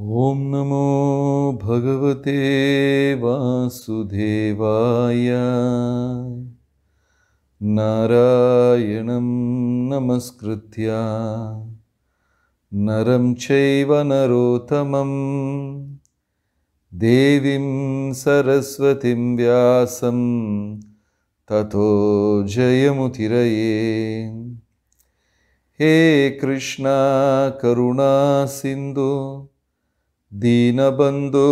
ॐ नमो भगवते वासुदेवाय नारायणं नमस्कृत्य नरं चैव नरोत्तमं देवीं सरस्वतीं व्यासं ततो जयमुतिरये हे कृष्णा करुणासिन्धु दीनबन्धु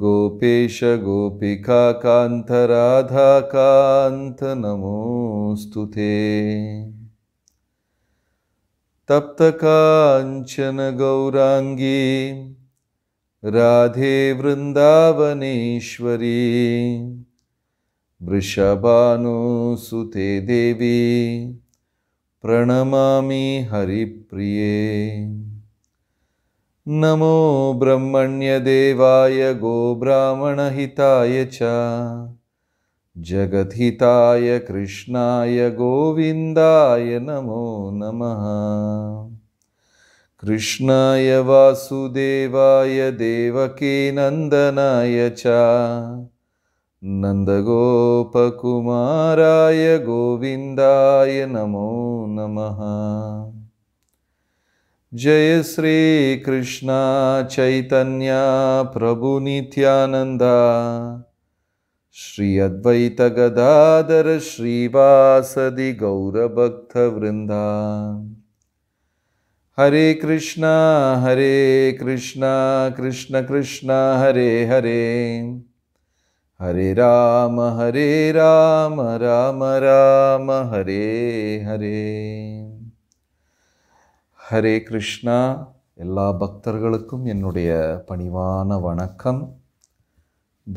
गोपेश गोपिका दीनबन्धुजगत्पते नमोऽस्तु ते गौराङ्गी राधे वृन्दावनेश्वरी वृषभानुसुते देवी प्रणमामि हरिप्रिये नमो ब्रह्मण्यदेवाय गोब्राह्मणहिताय च जगद्धिताय कृष्णाय गोविन्दाय नमो नमः कृष्णाय वासुदेवाय देवके नन्दनाय च नन्दगोपकुमाराय गोविन्दाय नमो नमः जय श्रीकृष्ण चैतन्या प्रभुनित्यानन्द श्री श्रीवासदि अद्वैतगदादरश्रीवासदिगौरभक्तवृन्दा हरे कृष्णा हरे कृष्णा कृष्ण हरे हरे ஹரே ராம ஹரே ராம ராம ராம ஹரே ஹரே ஹரே கிருஷ்ணா எல்லா பக்தர்களுக்கும் என்னுடைய பணிவான வணக்கம்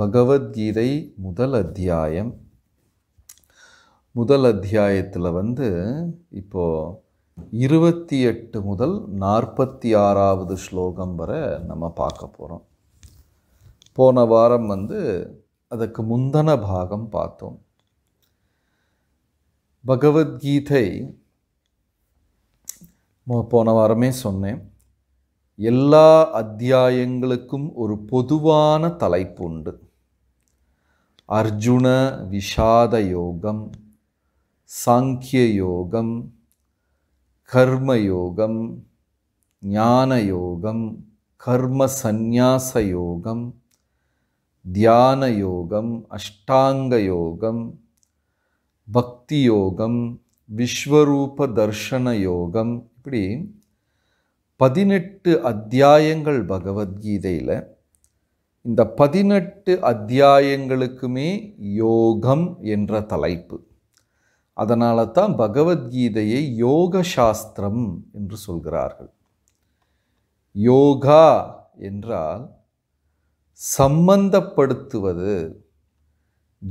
பகவத்கீதை முதல் அத்தியாயம் முதல் அத்தியாயத்தில் வந்து இப்போது இருபத்தி எட்டு முதல் நாற்பத்தி ஆறாவது ஸ்லோகம் வரை நம்ம பார்க்க போகிறோம் போன வாரம் வந்து அதற்கு முந்தன பாகம் பார்த்தோம் பகவத்கீதை போன வாரமே சொன்னேன் எல்லா அத்தியாயங்களுக்கும் ஒரு பொதுவான தலைப்பு உண்டு அர்ஜுன விஷாத யோகம் சாங்கிய யோகம் கர்மயோகம் ஞான யோகம் கர்ம சந்நியாச யோகம் தியான யோகம் அஷ்டாங்க யோகம் பக்தி யோகம் விஸ்வரூப தர்ஷன யோகம் இப்படி பதினெட்டு அத்தியாயங்கள் பகவத்கீதையில் இந்த பதினெட்டு அத்தியாயங்களுக்குமே யோகம் என்ற தலைப்பு அதனால தான் பகவத்கீதையை யோக சாஸ்திரம் என்று சொல்கிறார்கள் யோகா என்றால் சம்பந்தப்படுத்துவது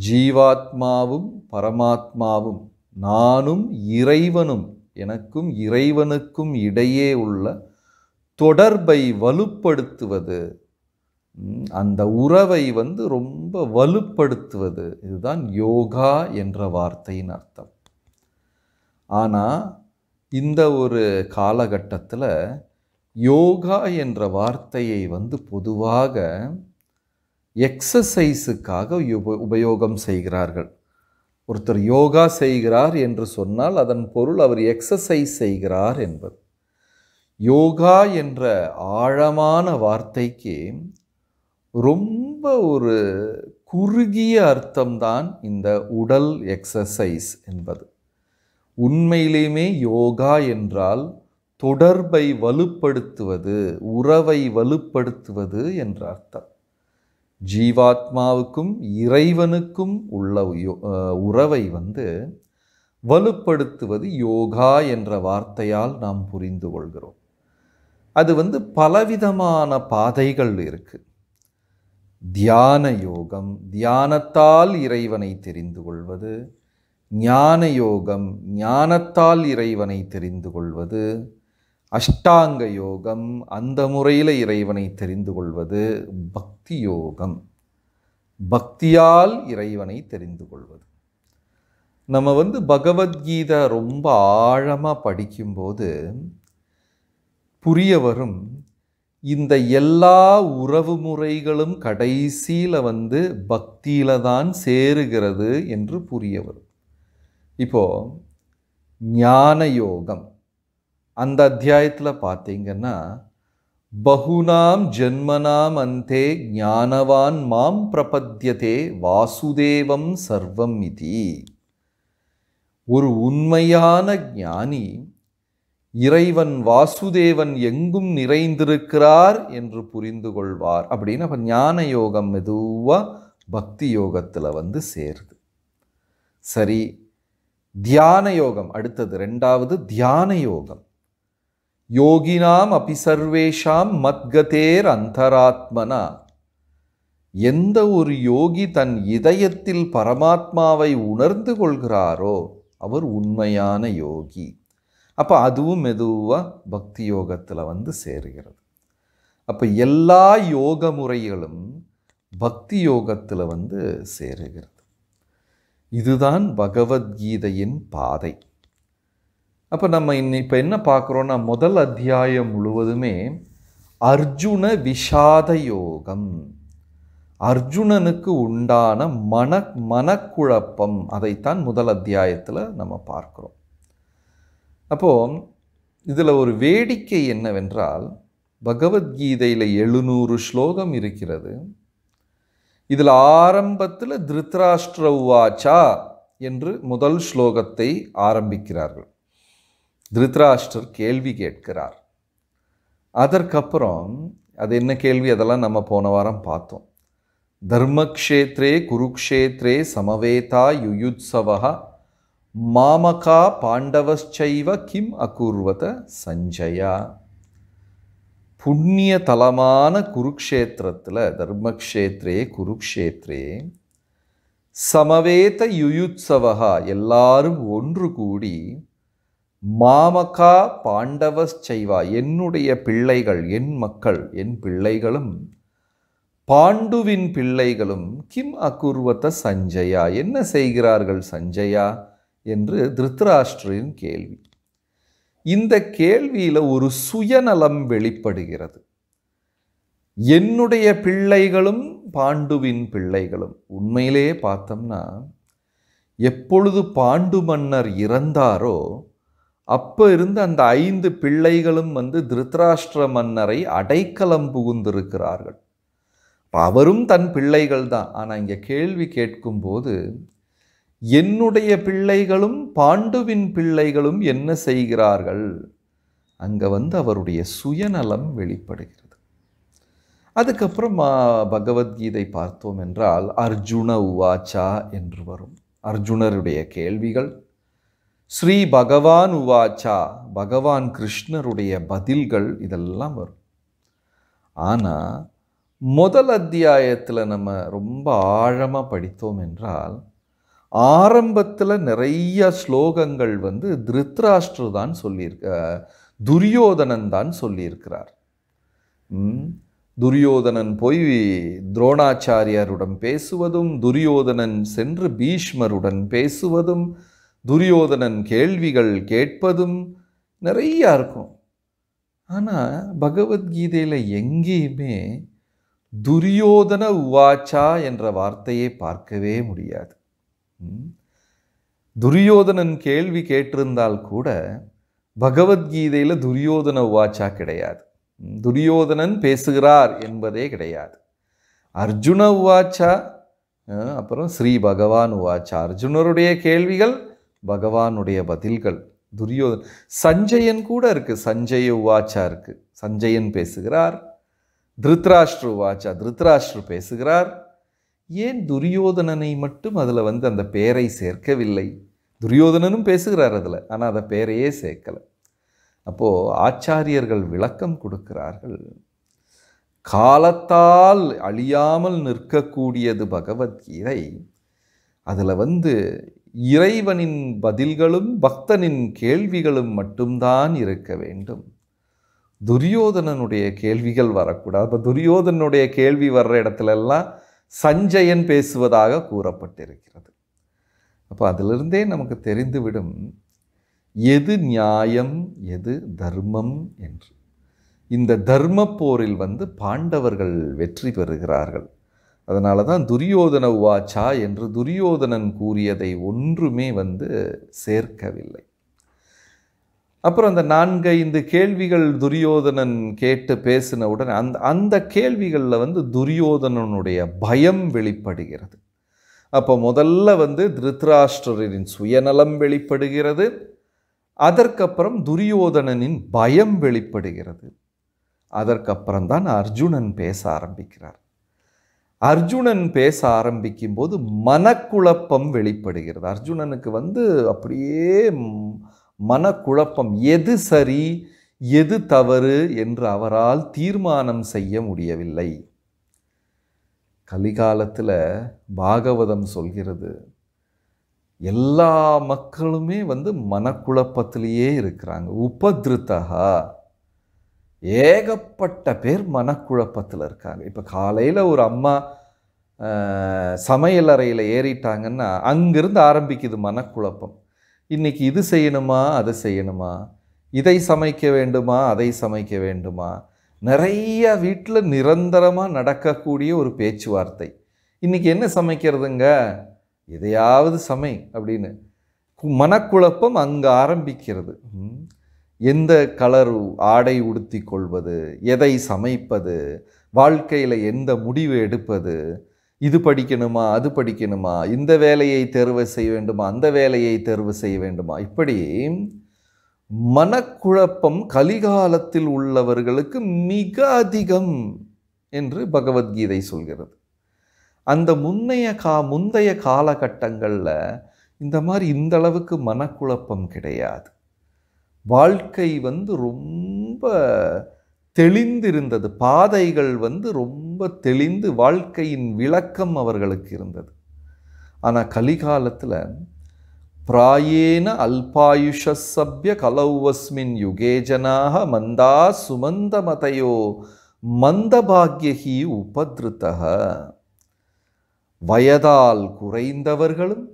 ஜீவாத்மாவும் பரமாத்மாவும் நானும் இறைவனும் எனக்கும் இறைவனுக்கும் இடையே உள்ள தொடர்பை வலுப்படுத்துவது அந்த உறவை வந்து ரொம்ப வலுப்படுத்துவது இதுதான் யோகா என்ற வார்த்தையின் அர்த்தம் ஆனால் இந்த ஒரு காலகட்டத்தில் யோகா என்ற வார்த்தையை வந்து பொதுவாக எக்ஸசைஸுக்காக உப உபயோகம் செய்கிறார்கள் ஒருத்தர் யோகா செய்கிறார் என்று சொன்னால் அதன் பொருள் அவர் எக்ஸசைஸ் செய்கிறார் என்பது யோகா என்ற ஆழமான வார்த்தைக்கு ரொம்ப ஒரு குறுகிய அர்த்தம்தான் இந்த உடல் எக்ஸசைஸ் என்பது உண்மையிலேயுமே யோகா என்றால் தொடர்பை வலுப்படுத்துவது உறவை வலுப்படுத்துவது என்ற அர்த்தம் ஜீவாத்மாவுக்கும் இறைவனுக்கும் உள்ள உறவை வந்து வலுப்படுத்துவது யோகா என்ற வார்த்தையால் நாம் புரிந்து கொள்கிறோம் அது வந்து பலவிதமான பாதைகள் இருக்குது தியான யோகம் தியானத்தால் இறைவனை தெரிந்து கொள்வது ஞான யோகம் ஞானத்தால் இறைவனை தெரிந்து கொள்வது அஷ்டாங்க யோகம் அந்த முறையில் இறைவனை தெரிந்து கொள்வது பக்தி யோகம் பக்தியால் இறைவனை தெரிந்து கொள்வது நம்ம வந்து பகவத்கீதை ரொம்ப ஆழமாக படிக்கும்போது புரிய வரும் இந்த எல்லா உறவு முறைகளும் கடைசியில் வந்து பக்தியில் தான் சேருகிறது என்று புரிய வரும் இப்போது ஞான யோகம் அந்த அத்தியாயத்தில் பார்த்தீங்கன்னா பகுனாம் ஜென்மனாம் அந்தே ஞானவான் மாம் பிரபத்தியதே வாசுதேவம் சர்வம் இது ஒரு உண்மையான ஞானி இறைவன் வாசுதேவன் எங்கும் நிறைந்திருக்கிறார் என்று புரிந்து கொள்வார் அப்படின்னு அப்போ ஞான யோகம் மெதுவாக பக்தி யோகத்தில் வந்து சேருது சரி தியான யோகம் அடுத்தது ரெண்டாவது தியான யோகம் யோகினாம் அபி சர்வேஷாம் மத்கதேர் அந்தராத்மனா எந்த ஒரு யோகி தன் இதயத்தில் பரமாத்மாவை உணர்ந்து கொள்கிறாரோ அவர் உண்மையான யோகி அப்போ அதுவும் மெதுவாக பக்தி யோகத்தில் வந்து சேருகிறது அப்போ எல்லா யோக முறைகளும் பக்தி யோகத்தில் வந்து சேருகிறது இதுதான் பகவத்கீதையின் பாதை அப்போ நம்ம இன்னும் இப்போ என்ன பார்க்குறோன்னா முதல் அத்தியாயம் முழுவதுமே அர்ஜுன விஷாத யோகம் அர்ஜுனனுக்கு உண்டான மன மனக்குழப்பம் அதைத்தான் முதல் அத்தியாயத்தில் நம்ம பார்க்குறோம் அப்போது இதில் ஒரு வேடிக்கை என்னவென்றால் பகவத்கீதையில் எழுநூறு ஸ்லோகம் இருக்கிறது இதில் ஆரம்பத்தில் திருத்ராஷ்டிர உவாச்சா என்று முதல் ஸ்லோகத்தை ஆரம்பிக்கிறார்கள் திருத்ராஷ்டர் கேள்வி கேட்கிறார் அதற்கப்புறம் அது என்ன கேள்வி அதெல்லாம் நம்ம போன வாரம் பார்த்தோம் தர்மக்ஷேத்ரே குருக்ஷேத்ரே சமவேதா யுயுத்சவா மாமகா பாண்டவச்சைவ கிம் அகூர்வத சஞ்சயா புண்ணிய தலமான குருக்ஷேத்திரத்தில் தர்மக்ஷேத்ரே குருக்ஷேத்ரே சமவேத யுயுத்சவா எல்லாரும் ஒன்று கூடி மாமகா பாண்டவஸ் செய்வா என்னுடைய பிள்ளைகள் என் மக்கள் என் பிள்ளைகளும் பாண்டுவின் பிள்ளைகளும் கிம் அகுர்வத்த சஞ்சயா என்ன செய்கிறார்கள் சஞ்சயா என்று திருத்தராஷ்டிரின் கேள்வி இந்த கேள்வியில் ஒரு சுயநலம் வெளிப்படுகிறது என்னுடைய பிள்ளைகளும் பாண்டுவின் பிள்ளைகளும் உண்மையிலே பார்த்தோம்னா எப்பொழுது பாண்டு மன்னர் இறந்தாரோ அப்போ இருந்து அந்த ஐந்து பிள்ளைகளும் வந்து திருத்தராஷ்டிர மன்னரை அடைக்கலம் புகுந்திருக்கிறார்கள் அவரும் தன் பிள்ளைகள் தான் ஆனால் இங்கே கேள்வி கேட்கும்போது என்னுடைய பிள்ளைகளும் பாண்டுவின் பிள்ளைகளும் என்ன செய்கிறார்கள் அங்கே வந்து அவருடைய சுயநலம் வெளிப்படுகிறது அதுக்கப்புறம் பகவத்கீதை பார்த்தோம் என்றால் அர்ஜுன உவாச்சா என்று வரும் அர்ஜுனருடைய கேள்விகள் ஸ்ரீ பகவான் உவாச்சா பகவான் கிருஷ்ணருடைய பதில்கள் இதெல்லாம் வரும் ஆனால் முதல் அத்தியாயத்தில் நம்ம ரொம்ப ஆழமாக படித்தோம் என்றால் ஆரம்பத்தில் நிறைய ஸ்லோகங்கள் வந்து திருத்ராஷ்டிரு தான் சொல்லியிருக்க துரியோதனன் தான் சொல்லியிருக்கிறார் துரியோதனன் போய் துரோணாச்சாரியாருடன் பேசுவதும் துரியோதனன் சென்று பீஷ்மருடன் பேசுவதும் துரியோதனன் கேள்விகள் கேட்பதும் நிறையா இருக்கும் ஆனால் பகவத்கீதையில் எங்கேயுமே துரியோதன உவாச்சா என்ற வார்த்தையை பார்க்கவே முடியாது துரியோதனன் கேள்வி கேட்டிருந்தால் கூட பகவத்கீதையில் துரியோதன உவாச்சா கிடையாது துரியோதனன் பேசுகிறார் என்பதே கிடையாது அர்ஜுன உவாச்சா அப்புறம் ஸ்ரீ பகவான் உவாச்சா அர்ஜுனருடைய கேள்விகள் பகவானுடைய பதில்கள் துரியோதன் சஞ்சயன் கூட இருக்குது சஞ்சய உவாச்சா இருக்குது சஞ்சயன் பேசுகிறார் திருத்ராஷ்டிர உவாச்சா திருத்ராஷ்டிர பேசுகிறார் ஏன் துரியோதனனை மட்டும் அதில் வந்து அந்த பெயரை சேர்க்கவில்லை துரியோதனனும் பேசுகிறார் அதில் ஆனால் அதை பேரையே சேர்க்கலை அப்போது ஆச்சாரியர்கள் விளக்கம் கொடுக்கிறார்கள் காலத்தால் அழியாமல் நிற்கக்கூடியது பகவத்கீதை அதில் வந்து இறைவனின் பதில்களும் பக்தனின் கேள்விகளும் மட்டும்தான் இருக்க வேண்டும் துரியோதனனுடைய கேள்விகள் வரக்கூடாது இப்போ துரியோதனனுடைய கேள்வி வர்ற இடத்துலெல்லாம் சஞ்சயன் பேசுவதாக கூறப்பட்டிருக்கிறது அப்போ அதிலிருந்தே நமக்கு தெரிந்துவிடும் எது நியாயம் எது தர்மம் என்று இந்த தர்ம போரில் வந்து பாண்டவர்கள் வெற்றி பெறுகிறார்கள் அதனால தான் துரியோதன உவாச்சா என்று துரியோதனன் கூறியதை ஒன்றுமே வந்து சேர்க்கவில்லை அப்புறம் அந்த நான்கைந்து கேள்விகள் துரியோதனன் கேட்டு பேசினவுடன் அந்த அந்த கேள்விகளில் வந்து துரியோதனனுடைய பயம் வெளிப்படுகிறது அப்போ முதல்ல வந்து திருத்ராஷ்டிரரின் சுயநலம் வெளிப்படுகிறது அதற்கப்புறம் துரியோதனனின் பயம் வெளிப்படுகிறது அதற்கப்புறம்தான் அர்ஜுனன் பேச ஆரம்பிக்கிறார் அர்ஜுனன் பேச ஆரம்பிக்கும் போது மனக்குழப்பம் வெளிப்படுகிறது அர்ஜுனனுக்கு வந்து அப்படியே மனக்குழப்பம் எது சரி எது தவறு என்று அவரால் தீர்மானம் செய்ய முடியவில்லை கலிகாலத்தில் பாகவதம் சொல்கிறது எல்லா மக்களுமே வந்து மனக்குழப்பத்திலேயே இருக்கிறாங்க உபதிருத்தகா ஏகப்பட்ட பேர் மனக்குழப்பத்தில் இருக்காங்க இப்போ காலையில் ஒரு அம்மா சமையல் அறையில் ஏறிட்டாங்கன்னா அங்கிருந்து ஆரம்பிக்குது மனக்குழப்பம் இன்றைக்கி இது செய்யணுமா அது செய்யணுமா இதை சமைக்க வேண்டுமா அதை சமைக்க வேண்டுமா நிறைய வீட்டில் நிரந்தரமாக நடக்கக்கூடிய ஒரு பேச்சுவார்த்தை இன்றைக்கி என்ன சமைக்கிறதுங்க எதையாவது சமை அப்படின்னு மனக்குழப்பம் அங்கே ஆரம்பிக்கிறது எந்த கலர் ஆடை உடுத்தி கொள்வது எதை சமைப்பது வாழ்க்கையில் எந்த முடிவு எடுப்பது இது படிக்கணுமா அது படிக்கணுமா இந்த வேலையை தேர்வு செய்ய வேண்டுமா அந்த வேலையை தேர்வு செய்ய வேண்டுமா இப்படி மனக்குழப்பம் கலிகாலத்தில் உள்ளவர்களுக்கு மிக அதிகம் என்று பகவத்கீதை சொல்கிறது அந்த முன்னைய கா முந்தைய காலகட்டங்களில் இந்த மாதிரி இந்தளவுக்கு மனக்குழப்பம் கிடையாது வாழ்க்கை வந்து ரொம்ப தெளிந்திருந்தது பாதைகள் வந்து ரொம்ப தெளிந்து வாழ்க்கையின் விளக்கம் அவர்களுக்கு இருந்தது ஆனால் கலிகாலத்தில் பிராயேன அல்பாயுஷப்பிய கலௌவஸ்மின் யுகே ஜனாக மந்தா சுமந்த மதையோ மந்தபாகியகி உபதிருத்தக வயதால் குறைந்தவர்களும்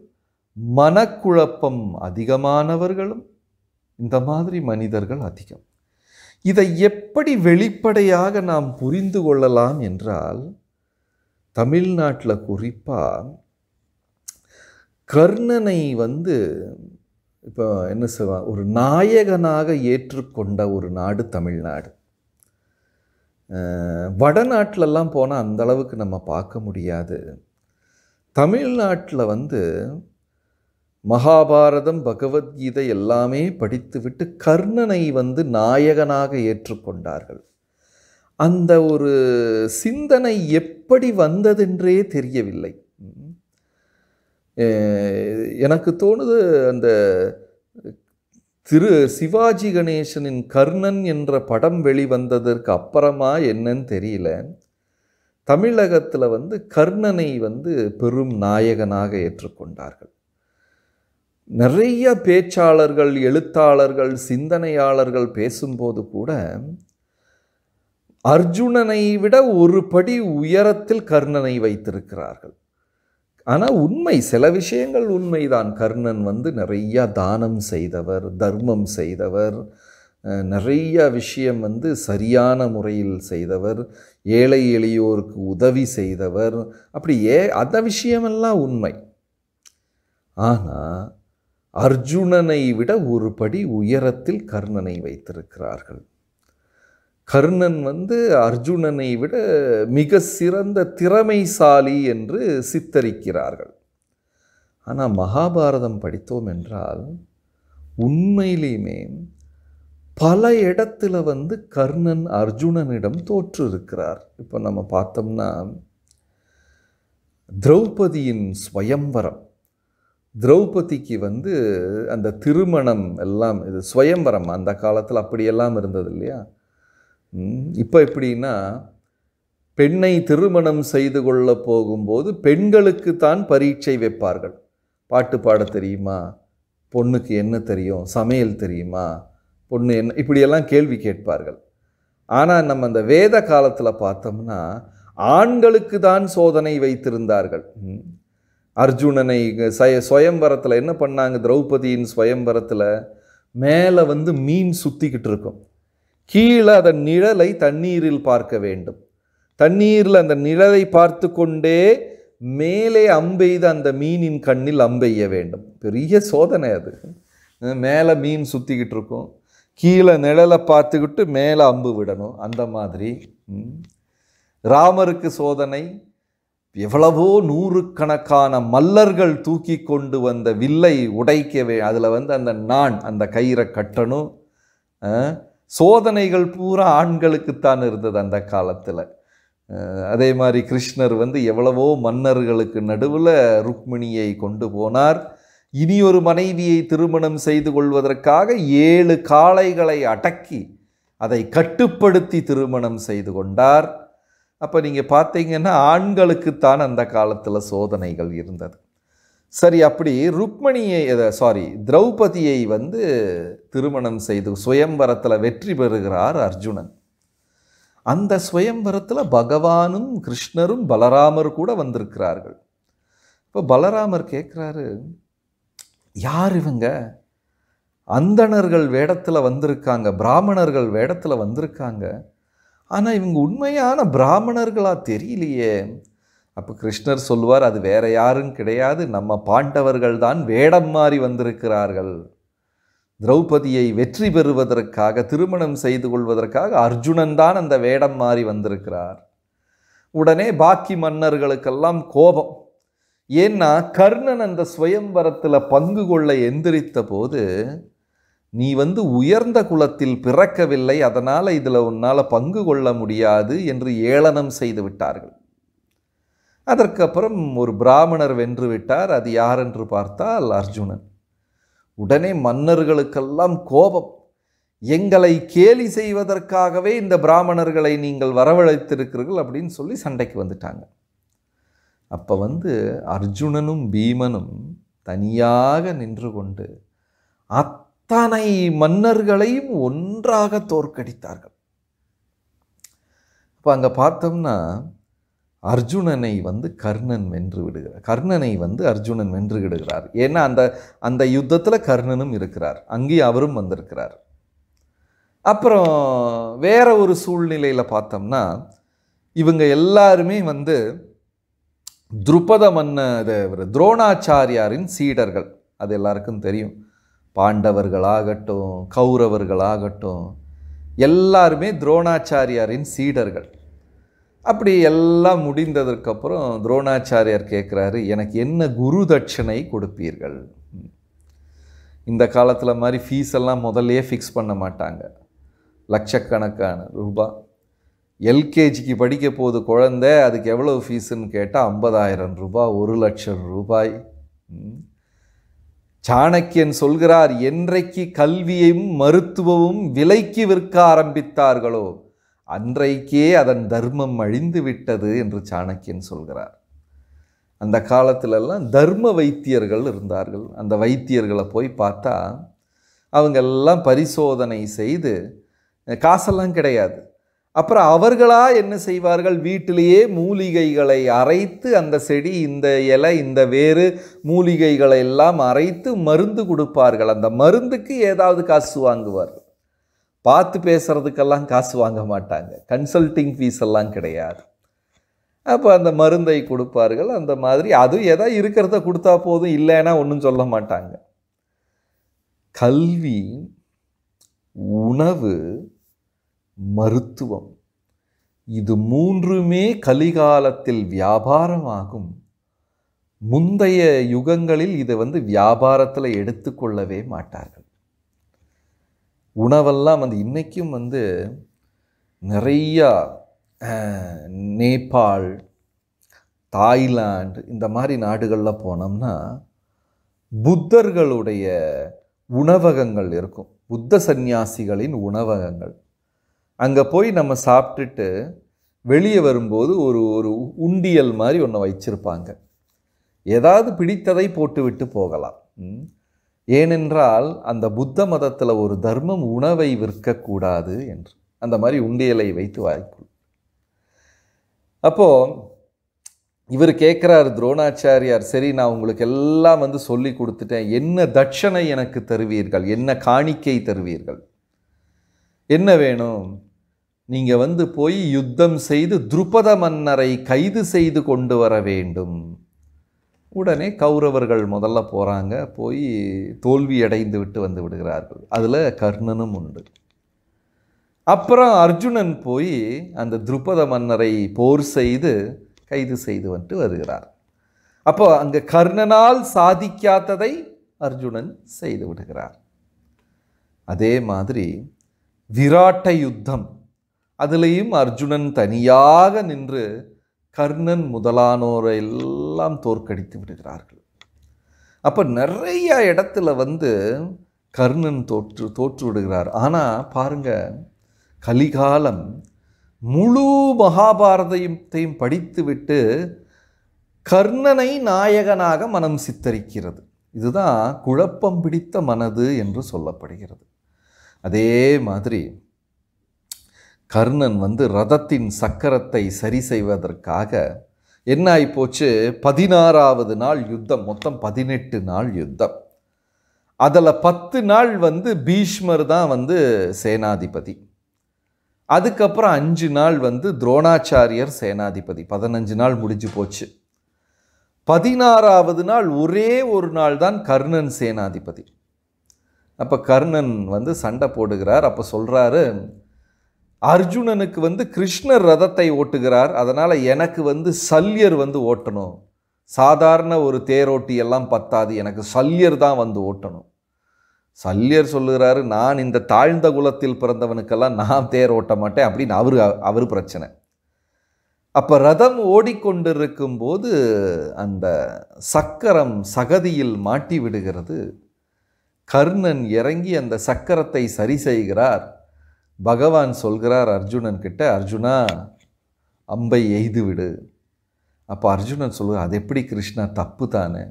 மனக்குழப்பம் அதிகமானவர்களும் இந்த மாதிரி மனிதர்கள் அதிகம் இதை எப்படி வெளிப்படையாக நாம் புரிந்து கொள்ளலாம் என்றால் தமிழ்நாட்டில் குறிப்பாக கர்ணனை வந்து இப்போ என்ன சொல்லுவான் ஒரு நாயகனாக ஏற்றுக்கொண்ட ஒரு நாடு தமிழ்நாடு வடநாட்டிலெல்லாம் போனால் அந்தளவுக்கு நம்ம பார்க்க முடியாது தமிழ்நாட்டில் வந்து மகாபாரதம் பகவத்கீதை எல்லாமே படித்துவிட்டு கர்ணனை வந்து நாயகனாக ஏற்றுக்கொண்டார்கள் அந்த ஒரு சிந்தனை எப்படி வந்ததென்றே தெரியவில்லை எனக்கு தோணுது அந்த திரு சிவாஜி கணேசனின் கர்ணன் என்ற படம் வெளிவந்ததற்கு அப்புறமா என்னன்னு தெரியல தமிழகத்தில் வந்து கர்ணனை வந்து பெரும் நாயகனாக ஏற்றுக்கொண்டார்கள் நிறைய பேச்சாளர்கள் எழுத்தாளர்கள் சிந்தனையாளர்கள் பேசும்போது கூட அர்ஜுனனை விட ஒரு படி உயரத்தில் கர்ணனை வைத்திருக்கிறார்கள் ஆனால் உண்மை சில விஷயங்கள் உண்மைதான் கர்ணன் வந்து நிறையா தானம் செய்தவர் தர்மம் செய்தவர் நிறைய விஷயம் வந்து சரியான முறையில் செய்தவர் ஏழை எளியோருக்கு உதவி செய்தவர் அப்படி ஏ அந்த விஷயமெல்லாம் உண்மை ஆனால் அர்ஜுனனை விட ஒரு படி உயரத்தில் கர்ணனை வைத்திருக்கிறார்கள் கர்ணன் வந்து அர்ஜுனனை விட மிக சிறந்த திறமைசாலி என்று சித்தரிக்கிறார்கள் ஆனால் மகாபாரதம் படித்தோம் என்றால் உண்மையிலேயுமே பல இடத்துல வந்து கர்ணன் அர்ஜுனனிடம் தோற்று இருக்கிறார் இப்போ நம்ம பார்த்தோம்னா திரௌபதியின் ஸ்வயம்பரம் திரௌபதிக்கு வந்து அந்த திருமணம் எல்லாம் இது சுயம்பரம் அந்த காலத்தில் அப்படியெல்லாம் இருந்தது இல்லையா இப்போ எப்படின்னா பெண்ணை திருமணம் செய்து கொள்ள போகும்போது பெண்களுக்கு தான் பரீட்சை வைப்பார்கள் பாட்டு பாட தெரியுமா பொண்ணுக்கு என்ன தெரியும் சமையல் தெரியுமா பொண்ணு என்ன இப்படியெல்லாம் கேள்வி கேட்பார்கள் ஆனால் நம்ம அந்த வேத காலத்தில் பார்த்தோம்னா ஆண்களுக்கு தான் சோதனை வைத்திருந்தார்கள் அர்ஜுனனை சய சுயம்பரத்தில் என்ன பண்ணாங்க திரௌபதியின் சுயம்பரத்தில் மேலே வந்து மீன் சுற்றிக்கிட்டு இருக்கும் கீழே அதன் நிழலை தண்ணீரில் பார்க்க வேண்டும் தண்ணீரில் அந்த நிழலை பார்த்து கொண்டே மேலே அம்பெய்து அந்த மீனின் கண்ணில் அம்பெய்ய வேண்டும் பெரிய சோதனை அது மேலே மீன் சுற்றிக்கிட்டு இருக்கும் கீழே நிழலை பார்த்துக்கிட்டு மேலே அம்பு விடணும் அந்த மாதிரி ராமருக்கு சோதனை எவ்வளவோ நூறுக்கணக்கான மல்லர்கள் தூக்கி கொண்டு வந்த வில்லை உடைக்கவே அதில் வந்து அந்த நான் அந்த கயிறை கட்டணும் சோதனைகள் பூரா ஆண்களுக்குத்தான் இருந்தது அந்த காலத்தில் அதே மாதிரி கிருஷ்ணர் வந்து எவ்வளவோ மன்னர்களுக்கு நடுவில் ருக்மிணியை கொண்டு போனார் இனி ஒரு மனைவியை திருமணம் செய்து கொள்வதற்காக ஏழு காளைகளை அடக்கி அதை கட்டுப்படுத்தி திருமணம் செய்து கொண்டார் அப்போ நீங்கள் பார்த்தீங்கன்னா ஆண்களுக்குத்தான் அந்த காலத்தில் சோதனைகள் இருந்தது சரி அப்படி ருக்மணியை சாரி திரௌபதியை வந்து திருமணம் செய்து சுயம்பரத்தில் வெற்றி பெறுகிறார் அர்ஜுனன் அந்த சுயம்பரத்தில் பகவானும் கிருஷ்ணரும் பலராமர் கூட வந்திருக்கிறார்கள் இப்போ பலராமர் கேட்குறாரு யார் இவங்க அந்தணர்கள் வேடத்தில் வந்திருக்காங்க பிராமணர்கள் வேடத்தில் வந்திருக்காங்க ஆனால் இவங்க உண்மையான பிராமணர்களாக தெரியலையே அப்போ கிருஷ்ணர் சொல்லுவார் அது வேற யாரும் கிடையாது நம்ம பாண்டவர்கள் தான் வேடம் மாறி வந்திருக்கிறார்கள் திரௌபதியை வெற்றி பெறுவதற்காக திருமணம் செய்து கொள்வதற்காக அர்ஜுனன் தான் அந்த வேடம் மாறி வந்திருக்கிறார் உடனே பாக்கி மன்னர்களுக்கெல்லாம் கோபம் ஏன்னா கர்ணன் அந்த சுயம்பரத்தில் பங்கு கொள்ள எந்திரித்த போது நீ வந்து உயர்ந்த குலத்தில் பிறக்கவில்லை அதனால் இதில் உன்னால் பங்கு கொள்ள முடியாது என்று ஏளனம் செய்து விட்டார்கள் அதற்கப்புறம் ஒரு பிராமணர் வென்று விட்டார் அது யார் என்று பார்த்தால் அர்ஜுனன் உடனே மன்னர்களுக்கெல்லாம் கோபம் எங்களை கேலி செய்வதற்காகவே இந்த பிராமணர்களை நீங்கள் வரவழைத்திருக்கிறீர்கள் அப்படின்னு சொல்லி சண்டைக்கு வந்துட்டாங்க அப்போ வந்து அர்ஜுனனும் பீமனும் தனியாக நின்று கொண்டு அத் தானை மன்னர்களையும் ஒன்றாக தோற்கடித்தார்கள் இப்போ அங்கே பார்த்தோம்னா அர்ஜுனனை வந்து கர்ணன் வென்று விடுகிறார் கர்ணனை வந்து அர்ஜுனன் வென்று விடுகிறார் ஏன்னா அந்த அந்த யுத்தத்தில் கர்ணனும் இருக்கிறார் அங்கேயும் அவரும் வந்திருக்கிறார் அப்புறம் வேற ஒரு சூழ்நிலையில் பார்த்தோம்னா இவங்க எல்லாருமே வந்து துருபத மன்ன துரோணாச்சாரியாரின் சீடர்கள் அது எல்லாருக்கும் தெரியும் பாண்டவர்களாகட்டும் கௌரவர்களாகட்டும் எல்லாருமே துரோணாச்சாரியாரின் சீடர்கள் அப்படி எல்லாம் முடிந்ததற்கப்புறம் துரோணாச்சாரியார் கேட்குறாரு எனக்கு என்ன குரு தட்சணை கொடுப்பீர்கள் இந்த காலத்தில் மாதிரி ஃபீஸ் எல்லாம் முதல்லையே ஃபிக்ஸ் பண்ண மாட்டாங்க லட்சக்கணக்கான ரூபா எல்கேஜிக்கு படிக்க போகுது குழந்தை அதுக்கு எவ்வளோ ஃபீஸுன்னு கேட்டால் ஐம்பதாயிரம் ரூபாய் ஒரு லட்சம் ரூபாய் சாணக்கியன் சொல்கிறார் என்றைக்கு கல்வியையும் மருத்துவமும் விலைக்கு விற்க ஆரம்பித்தார்களோ அன்றைக்கே அதன் தர்மம் அழிந்து விட்டது என்று சாணக்கியன் சொல்கிறார் அந்த காலத்திலெல்லாம் தர்ம வைத்தியர்கள் இருந்தார்கள் அந்த வைத்தியர்களை போய் பார்த்தா அவங்கெல்லாம் பரிசோதனை செய்து காசெல்லாம் கிடையாது அப்புறம் அவர்களா என்ன செய்வார்கள் வீட்டிலேயே மூலிகைகளை அரைத்து அந்த செடி இந்த இலை இந்த வேறு மூலிகைகளை எல்லாம் அரைத்து மருந்து கொடுப்பார்கள் அந்த மருந்துக்கு ஏதாவது காசு வாங்குவார் பார்த்து பேசுகிறதுக்கெல்லாம் காசு வாங்க மாட்டாங்க கன்சல்டிங் ஃபீஸ் எல்லாம் கிடையாது அப்போ அந்த மருந்தை கொடுப்பார்கள் அந்த மாதிரி அது எதா இருக்கிறத கொடுத்தா போதும் இல்லைன்னா ஒன்றும் சொல்ல மாட்டாங்க கல்வி உணவு மருத்துவம் இது மூன்றுமே கலிகாலத்தில் வியாபாரமாகும் முந்தைய யுகங்களில் இதை வந்து வியாபாரத்தில் எடுத்துக்கொள்ளவே மாட்டார்கள் உணவெல்லாம் வந்து இன்றைக்கும் வந்து நிறையா நேபாள் தாய்லாண்டு இந்த மாதிரி நாடுகளில் போனோம்னா புத்தர்களுடைய உணவகங்கள் இருக்கும் புத்த சந்நியாசிகளின் உணவகங்கள் அங்கே போய் நம்ம சாப்பிட்டுட்டு வெளியே வரும்போது ஒரு ஒரு உண்டியல் மாதிரி ஒன்று வச்சிருப்பாங்க ஏதாவது பிடித்ததை போட்டுவிட்டு போகலாம் ஏனென்றால் அந்த புத்த மதத்தில் ஒரு தர்மம் உணவை விற்கக்கூடாது என்று அந்த மாதிரி உண்டியலை வைத்து வாய்ப்பு அப்போது இவர் கேட்குறார் துரோணாச்சாரியார் சரி நான் உங்களுக்கு எல்லாம் வந்து சொல்லி கொடுத்துட்டேன் என்ன தட்சணை எனக்கு தருவீர்கள் என்ன காணிக்கை தருவீர்கள் என்ன வேணும் நீங்கள் வந்து போய் யுத்தம் செய்து துருபத மன்னரை கைது செய்து கொண்டு வர வேண்டும் உடனே கௌரவர்கள் முதல்ல போகிறாங்க போய் தோல்வி அடைந்து விட்டு வந்து விடுகிறார்கள் அதில் கர்ணனும் உண்டு அப்புறம் அர்ஜுனன் போய் அந்த துருபத மன்னரை போர் செய்து கைது செய்து வந்துட்டு வருகிறார் அப்போ அங்கே கர்ணனால் சாதிக்காததை அர்ஜுனன் செய்து விடுகிறார் அதே மாதிரி விராட்ட யுத்தம் அதுலேயும் அர்ஜுனன் தனியாக நின்று கர்ணன் முதலானோரை எல்லாம் தோற்கடித்து விடுகிறார்கள் அப்போ நிறைய இடத்துல வந்து கர்ணன் தோற்று தோற்று விடுகிறார் ஆனால் பாருங்கள் கலிகாலம் முழு மகாபாரதத்தையும் படித்துவிட்டு கர்ணனை நாயகனாக மனம் சித்தரிக்கிறது இதுதான் குழப்பம் பிடித்த மனது என்று சொல்லப்படுகிறது அதே மாதிரி கர்ணன் வந்து ரதத்தின் சக்கரத்தை சரி செய்வதற்காக என்ன ஆகிப்போச்சு பதினாறாவது நாள் யுத்தம் மொத்தம் பதினெட்டு நாள் யுத்தம் அதில் பத்து நாள் வந்து பீஷ்மர் தான் வந்து சேனாதிபதி அதுக்கப்புறம் அஞ்சு நாள் வந்து துரோணாச்சாரியர் சேனாதிபதி பதினஞ்சு நாள் முடிஞ்சு போச்சு பதினாறாவது நாள் ஒரே ஒரு நாள் தான் கர்ணன் சேனாதிபதி அப்போ கர்ணன் வந்து சண்டை போடுகிறார் அப்போ சொல்கிறாரு அர்ஜுனனுக்கு வந்து கிருஷ்ணர் ரதத்தை ஓட்டுகிறார் அதனால் எனக்கு வந்து சல்யர் வந்து ஓட்டணும் சாதாரண ஒரு தேரோட்டி எல்லாம் பத்தாது எனக்கு சல்யர் தான் வந்து ஓட்டணும் சல்யர் சொல்லுகிறாரு நான் இந்த தாழ்ந்த குலத்தில் பிறந்தவனுக்கெல்லாம் நான் தேர் ஓட்ட மாட்டேன் அப்படின்னு அவர் அவர் பிரச்சனை அப்போ ரதம் ஓடிக்கொண்டிருக்கும் போது அந்த சக்கரம் சகதியில் மாட்டி விடுகிறது கர்ணன் இறங்கி அந்த சக்கரத்தை சரி செய்கிறார் பகவான் சொல்கிறார் அர்ஜுனன் கிட்ட அர்ஜுனா அம்பை எய்து விடு அப்போ அர்ஜுனன் சொல்லுவார் அது எப்படி கிருஷ்ணா தப்பு தானே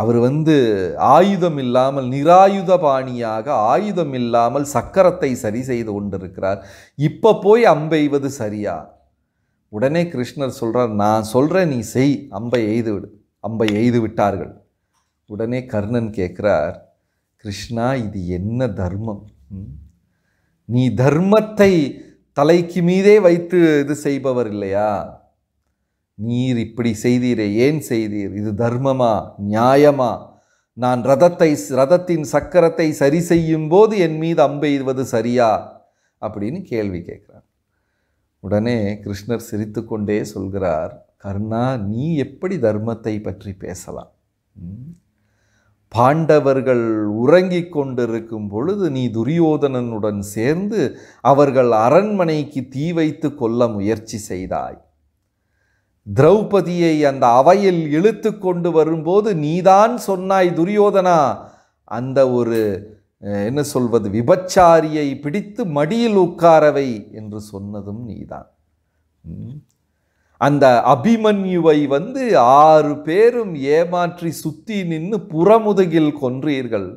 அவர் வந்து ஆயுதம் இல்லாமல் நிராயுத பாணியாக ஆயுதம் இல்லாமல் சக்கரத்தை சரி செய்து கொண்டிருக்கிறார் இப்போ போய் அம்பெய்வது சரியா உடனே கிருஷ்ணர் சொல்கிறார் நான் சொல்கிறேன் நீ செய் அம்பை எய்து விடு அம்பை எய்து விட்டார்கள் உடனே கர்ணன் கேட்குறார் கிருஷ்ணா இது என்ன தர்மம் நீ தர்மத்தை தலைக்கு மீதே வைத்து இது செய்பவர் இல்லையா நீர் இப்படி செய்தீரே ஏன் செய்தீர் இது தர்மமா நியாயமா நான் ரதத்தை ரதத்தின் சக்கரத்தை சரி செய்யும் போது என் மீது அம்பெய்வது சரியா அப்படின்னு கேள்வி கேட்குறார் உடனே கிருஷ்ணர் சிரித்து கொண்டே சொல்கிறார் கர்ணா நீ எப்படி தர்மத்தை பற்றி பேசலாம் பாண்டவர்கள் உறங்கிக் கொண்டிருக்கும் பொழுது நீ துரியோதனனுடன் சேர்ந்து அவர்கள் அரண்மனைக்கு தீ வைத்து கொல்ல முயற்சி செய்தாய் திரௌபதியை அந்த அவையில் இழுத்து கொண்டு வரும்போது நீதான் சொன்னாய் துரியோதனா அந்த ஒரு என்ன சொல்வது விபச்சாரியை பிடித்து மடியில் உட்காரவை என்று சொன்னதும் நீதான் அந்த அபிமன்யுவை வந்து ஆறு பேரும் ஏமாற்றி சுத்தி நின்று புறமுதுகில் கொன்றீர்கள்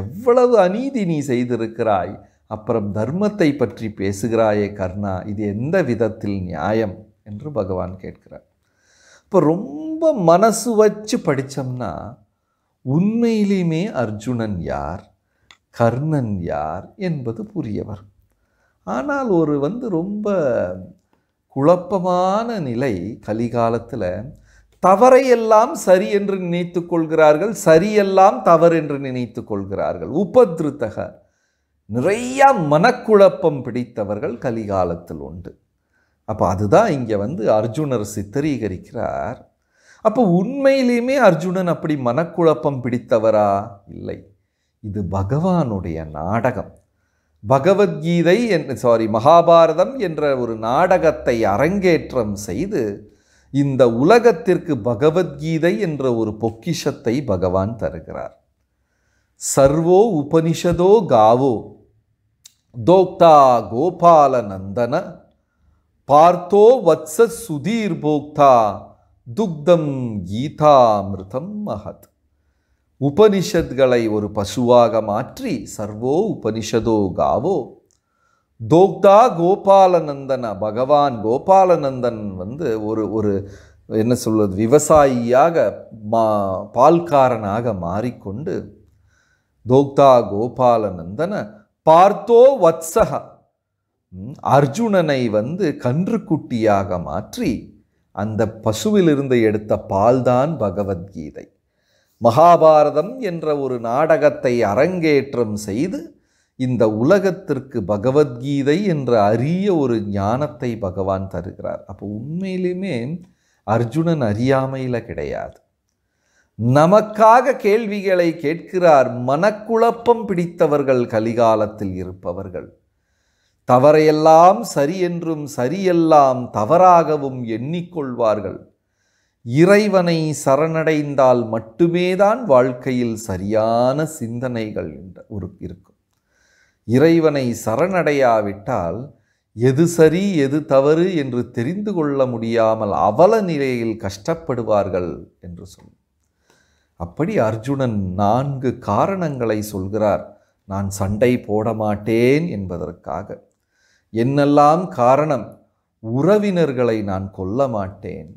எவ்வளவு அநீதி நீ செய்திருக்கிறாய் அப்புறம் தர்மத்தை பற்றி பேசுகிறாயே கர்ணா இது எந்த விதத்தில் நியாயம் என்று பகவான் கேட்கிறார் இப்போ ரொம்ப மனசு வச்சு படித்தோம்னா உண்மையிலுமே அர்ஜுனன் யார் கர்ணன் யார் என்பது புரியவர் ஆனால் ஒரு வந்து ரொம்ப குழப்பமான நிலை கலிகாலத்தில் தவறையெல்லாம் சரி என்று நினைத்து கொள்கிறார்கள் சரியெல்லாம் தவறு என்று நினைத்து கொள்கிறார்கள் உபத்ருத்தக நிறையா மனக்குழப்பம் பிடித்தவர்கள் கலிகாலத்தில் உண்டு அப்போ அதுதான் இங்கே வந்து அர்ஜுனர் சித்தரீகரிக்கிறார் அப்போ உண்மையிலேயுமே அர்ஜுனன் அப்படி மனக்குழப்பம் பிடித்தவரா இல்லை இது பகவானுடைய நாடகம் பகவத்கீதை என் சாரி மகாபாரதம் என்ற ஒரு நாடகத்தை அரங்கேற்றம் செய்து இந்த உலகத்திற்கு பகவத்கீதை என்ற ஒரு பொக்கிஷத்தை பகவான் தருகிறார் சர்வோ உபனிஷதோ காவோ தோக்தா கோபால நந்தன பார்த்தோ வத்ச சுதீர் போக்தா துக்தம் கீதாமிருதம் மகத் உபனிஷத்களை ஒரு பசுவாக மாற்றி சர்வோ உபனிஷதோ காவோ தோக்தா கோபாலநந்தன பகவான் கோபாலநந்தன் வந்து ஒரு ஒரு என்ன சொல்வது விவசாயியாக மா பால்காரனாக மாறிக்கொண்டு தோக்தா கோபாலநந்தன பார்த்தோ வத்சக அர்ஜுனனை வந்து கன்றுக்குட்டியாக மாற்றி அந்த பசுவிலிருந்து எடுத்த பால்தான் பகவத்கீதை மகாபாரதம் என்ற ஒரு நாடகத்தை அரங்கேற்றம் செய்து இந்த உலகத்திற்கு பகவத்கீதை என்ற அரிய ஒரு ஞானத்தை பகவான் தருகிறார் அப்போ உண்மையிலுமே அர்ஜுனன் அறியாமையில் கிடையாது நமக்காக கேள்விகளை கேட்கிறார் மனக்குழப்பம் பிடித்தவர்கள் கலிகாலத்தில் இருப்பவர்கள் தவறையெல்லாம் சரி என்றும் சரியெல்லாம் தவறாகவும் எண்ணிக்கொள்வார்கள் இறைவனை சரணடைந்தால் மட்டுமே தான் வாழ்க்கையில் சரியான சிந்தனைகள் என்ற ஒரு இருக்கும் இறைவனை சரணடையாவிட்டால் எது சரி எது தவறு என்று தெரிந்து கொள்ள முடியாமல் அவல நிலையில் கஷ்டப்படுவார்கள் என்று சொல்லும் அப்படி அர்ஜுனன் நான்கு காரணங்களை சொல்கிறார் நான் சண்டை போட மாட்டேன் என்பதற்காக என்னெல்லாம் காரணம் உறவினர்களை நான் கொல்ல மாட்டேன்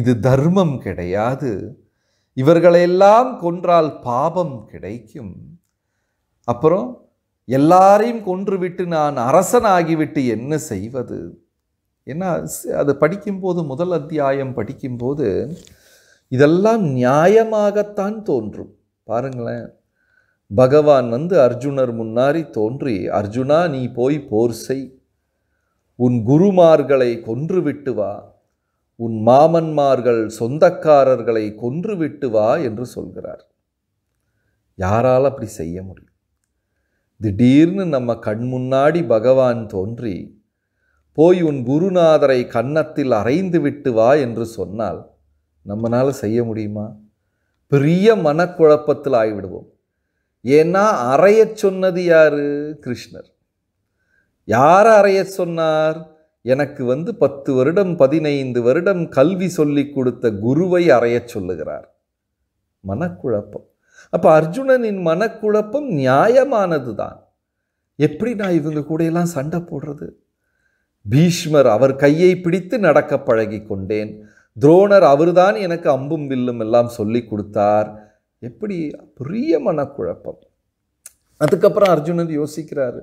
இது தர்மம் கிடையாது இவர்களையெல்லாம் கொன்றால் பாபம் கிடைக்கும் அப்புறம் எல்லாரையும் கொன்றுவிட்டு நான் அரசனாகிவிட்டு என்ன செய்வது ஏன்னா அது படிக்கும்போது முதல் அத்தியாயம் படிக்கும்போது இதெல்லாம் நியாயமாகத்தான் தோன்றும் பாருங்களேன் பகவான் வந்து அர்ஜுனர் முன்னாரி தோன்றி அர்ஜுனா நீ போய் போர் செய் உன் குருமார்களை கொன்றுவிட்டு வா உன் மாமன்மார்கள் சொந்தக்காரர்களை கொன்று வா என்று சொல்கிறார் யாரால் அப்படி செய்ய முடியும் திடீர்னு நம்ம கண் முன்னாடி பகவான் தோன்றி போய் உன் குருநாதரை கன்னத்தில் அரைந்து விட்டு வா என்று சொன்னால் நம்மளால் செய்ய முடியுமா பெரிய மனக்குழப்பத்தில் ஆகிவிடுவோம் ஏன்னா அறைய சொன்னது யாரு கிருஷ்ணர் யார் அறைய சொன்னார் எனக்கு வந்து பத்து வருடம் பதினைந்து வருடம் கல்வி சொல்லி கொடுத்த குருவை அறையச் சொல்லுகிறார் மனக்குழப்பம் அப்போ அர்ஜுனனின் மனக்குழப்பம் நியாயமானது தான் எப்படி நான் இவங்க எல்லாம் சண்டை போடுறது பீஷ்மர் அவர் கையை பிடித்து நடக்க பழகி கொண்டேன் துரோணர் அவர்தான் எனக்கு அம்பும் வில்லும் எல்லாம் சொல்லி கொடுத்தார் எப்படி பெரிய மனக்குழப்பம் அதுக்கப்புறம் அர்ஜுனன் யோசிக்கிறாரு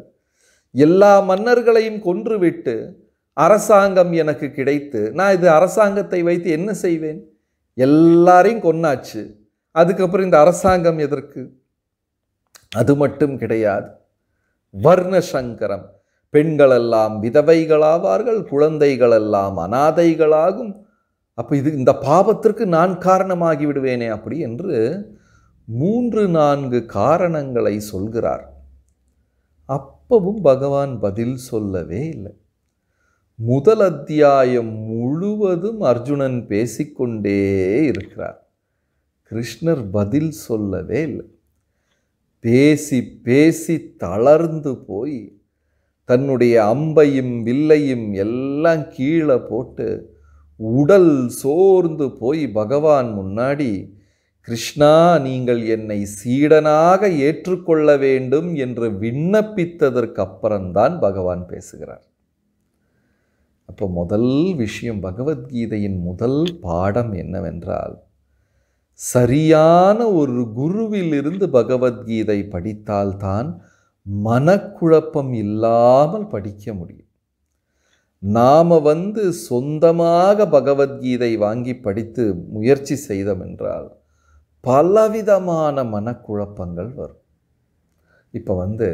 எல்லா மன்னர்களையும் கொன்றுவிட்டு அரசாங்கம் எனக்கு கிடைத்து நான் இது அரசாங்கத்தை வைத்து என்ன செய்வேன் எல்லாரையும் கொன்னாச்சு அதுக்கப்புறம் இந்த அரசாங்கம் எதற்கு அது மட்டும் கிடையாது வர்ண சங்கரம் பெண்களெல்லாம் விதவைகளாவார்கள் குழந்தைகளெல்லாம் அனாதைகளாகும் அப்போ இது இந்த பாவத்திற்கு நான் காரணமாகி விடுவேனே அப்படி என்று மூன்று நான்கு காரணங்களை சொல்கிறார் அப்பவும் பகவான் பதில் சொல்லவே இல்லை முதல் அத்தியாயம் முழுவதும் அர்ஜுனன் பேசிக்கொண்டே இருக்கிறார் கிருஷ்ணர் பதில் சொல்லவே இல்லை பேசி பேசி தளர்ந்து போய் தன்னுடைய அம்பையும் வில்லையும் எல்லாம் கீழே போட்டு உடல் சோர்ந்து போய் பகவான் முன்னாடி கிருஷ்ணா நீங்கள் என்னை சீடனாக ஏற்றுக்கொள்ள வேண்டும் என்று விண்ணப்பித்ததற்கப்புறம்தான் பகவான் பேசுகிறார் அப்போ முதல் விஷயம் பகவத்கீதையின் முதல் பாடம் என்னவென்றால் சரியான ஒரு குருவிலிருந்து பகவத்கீதை படித்தால்தான் மனக்குழப்பம் இல்லாமல் படிக்க முடியும் நாம் வந்து சொந்தமாக பகவத்கீதை வாங்கி படித்து முயற்சி செய்தோம் என்றால் பலவிதமான மனக்குழப்பங்கள் வரும் இப்போ வந்து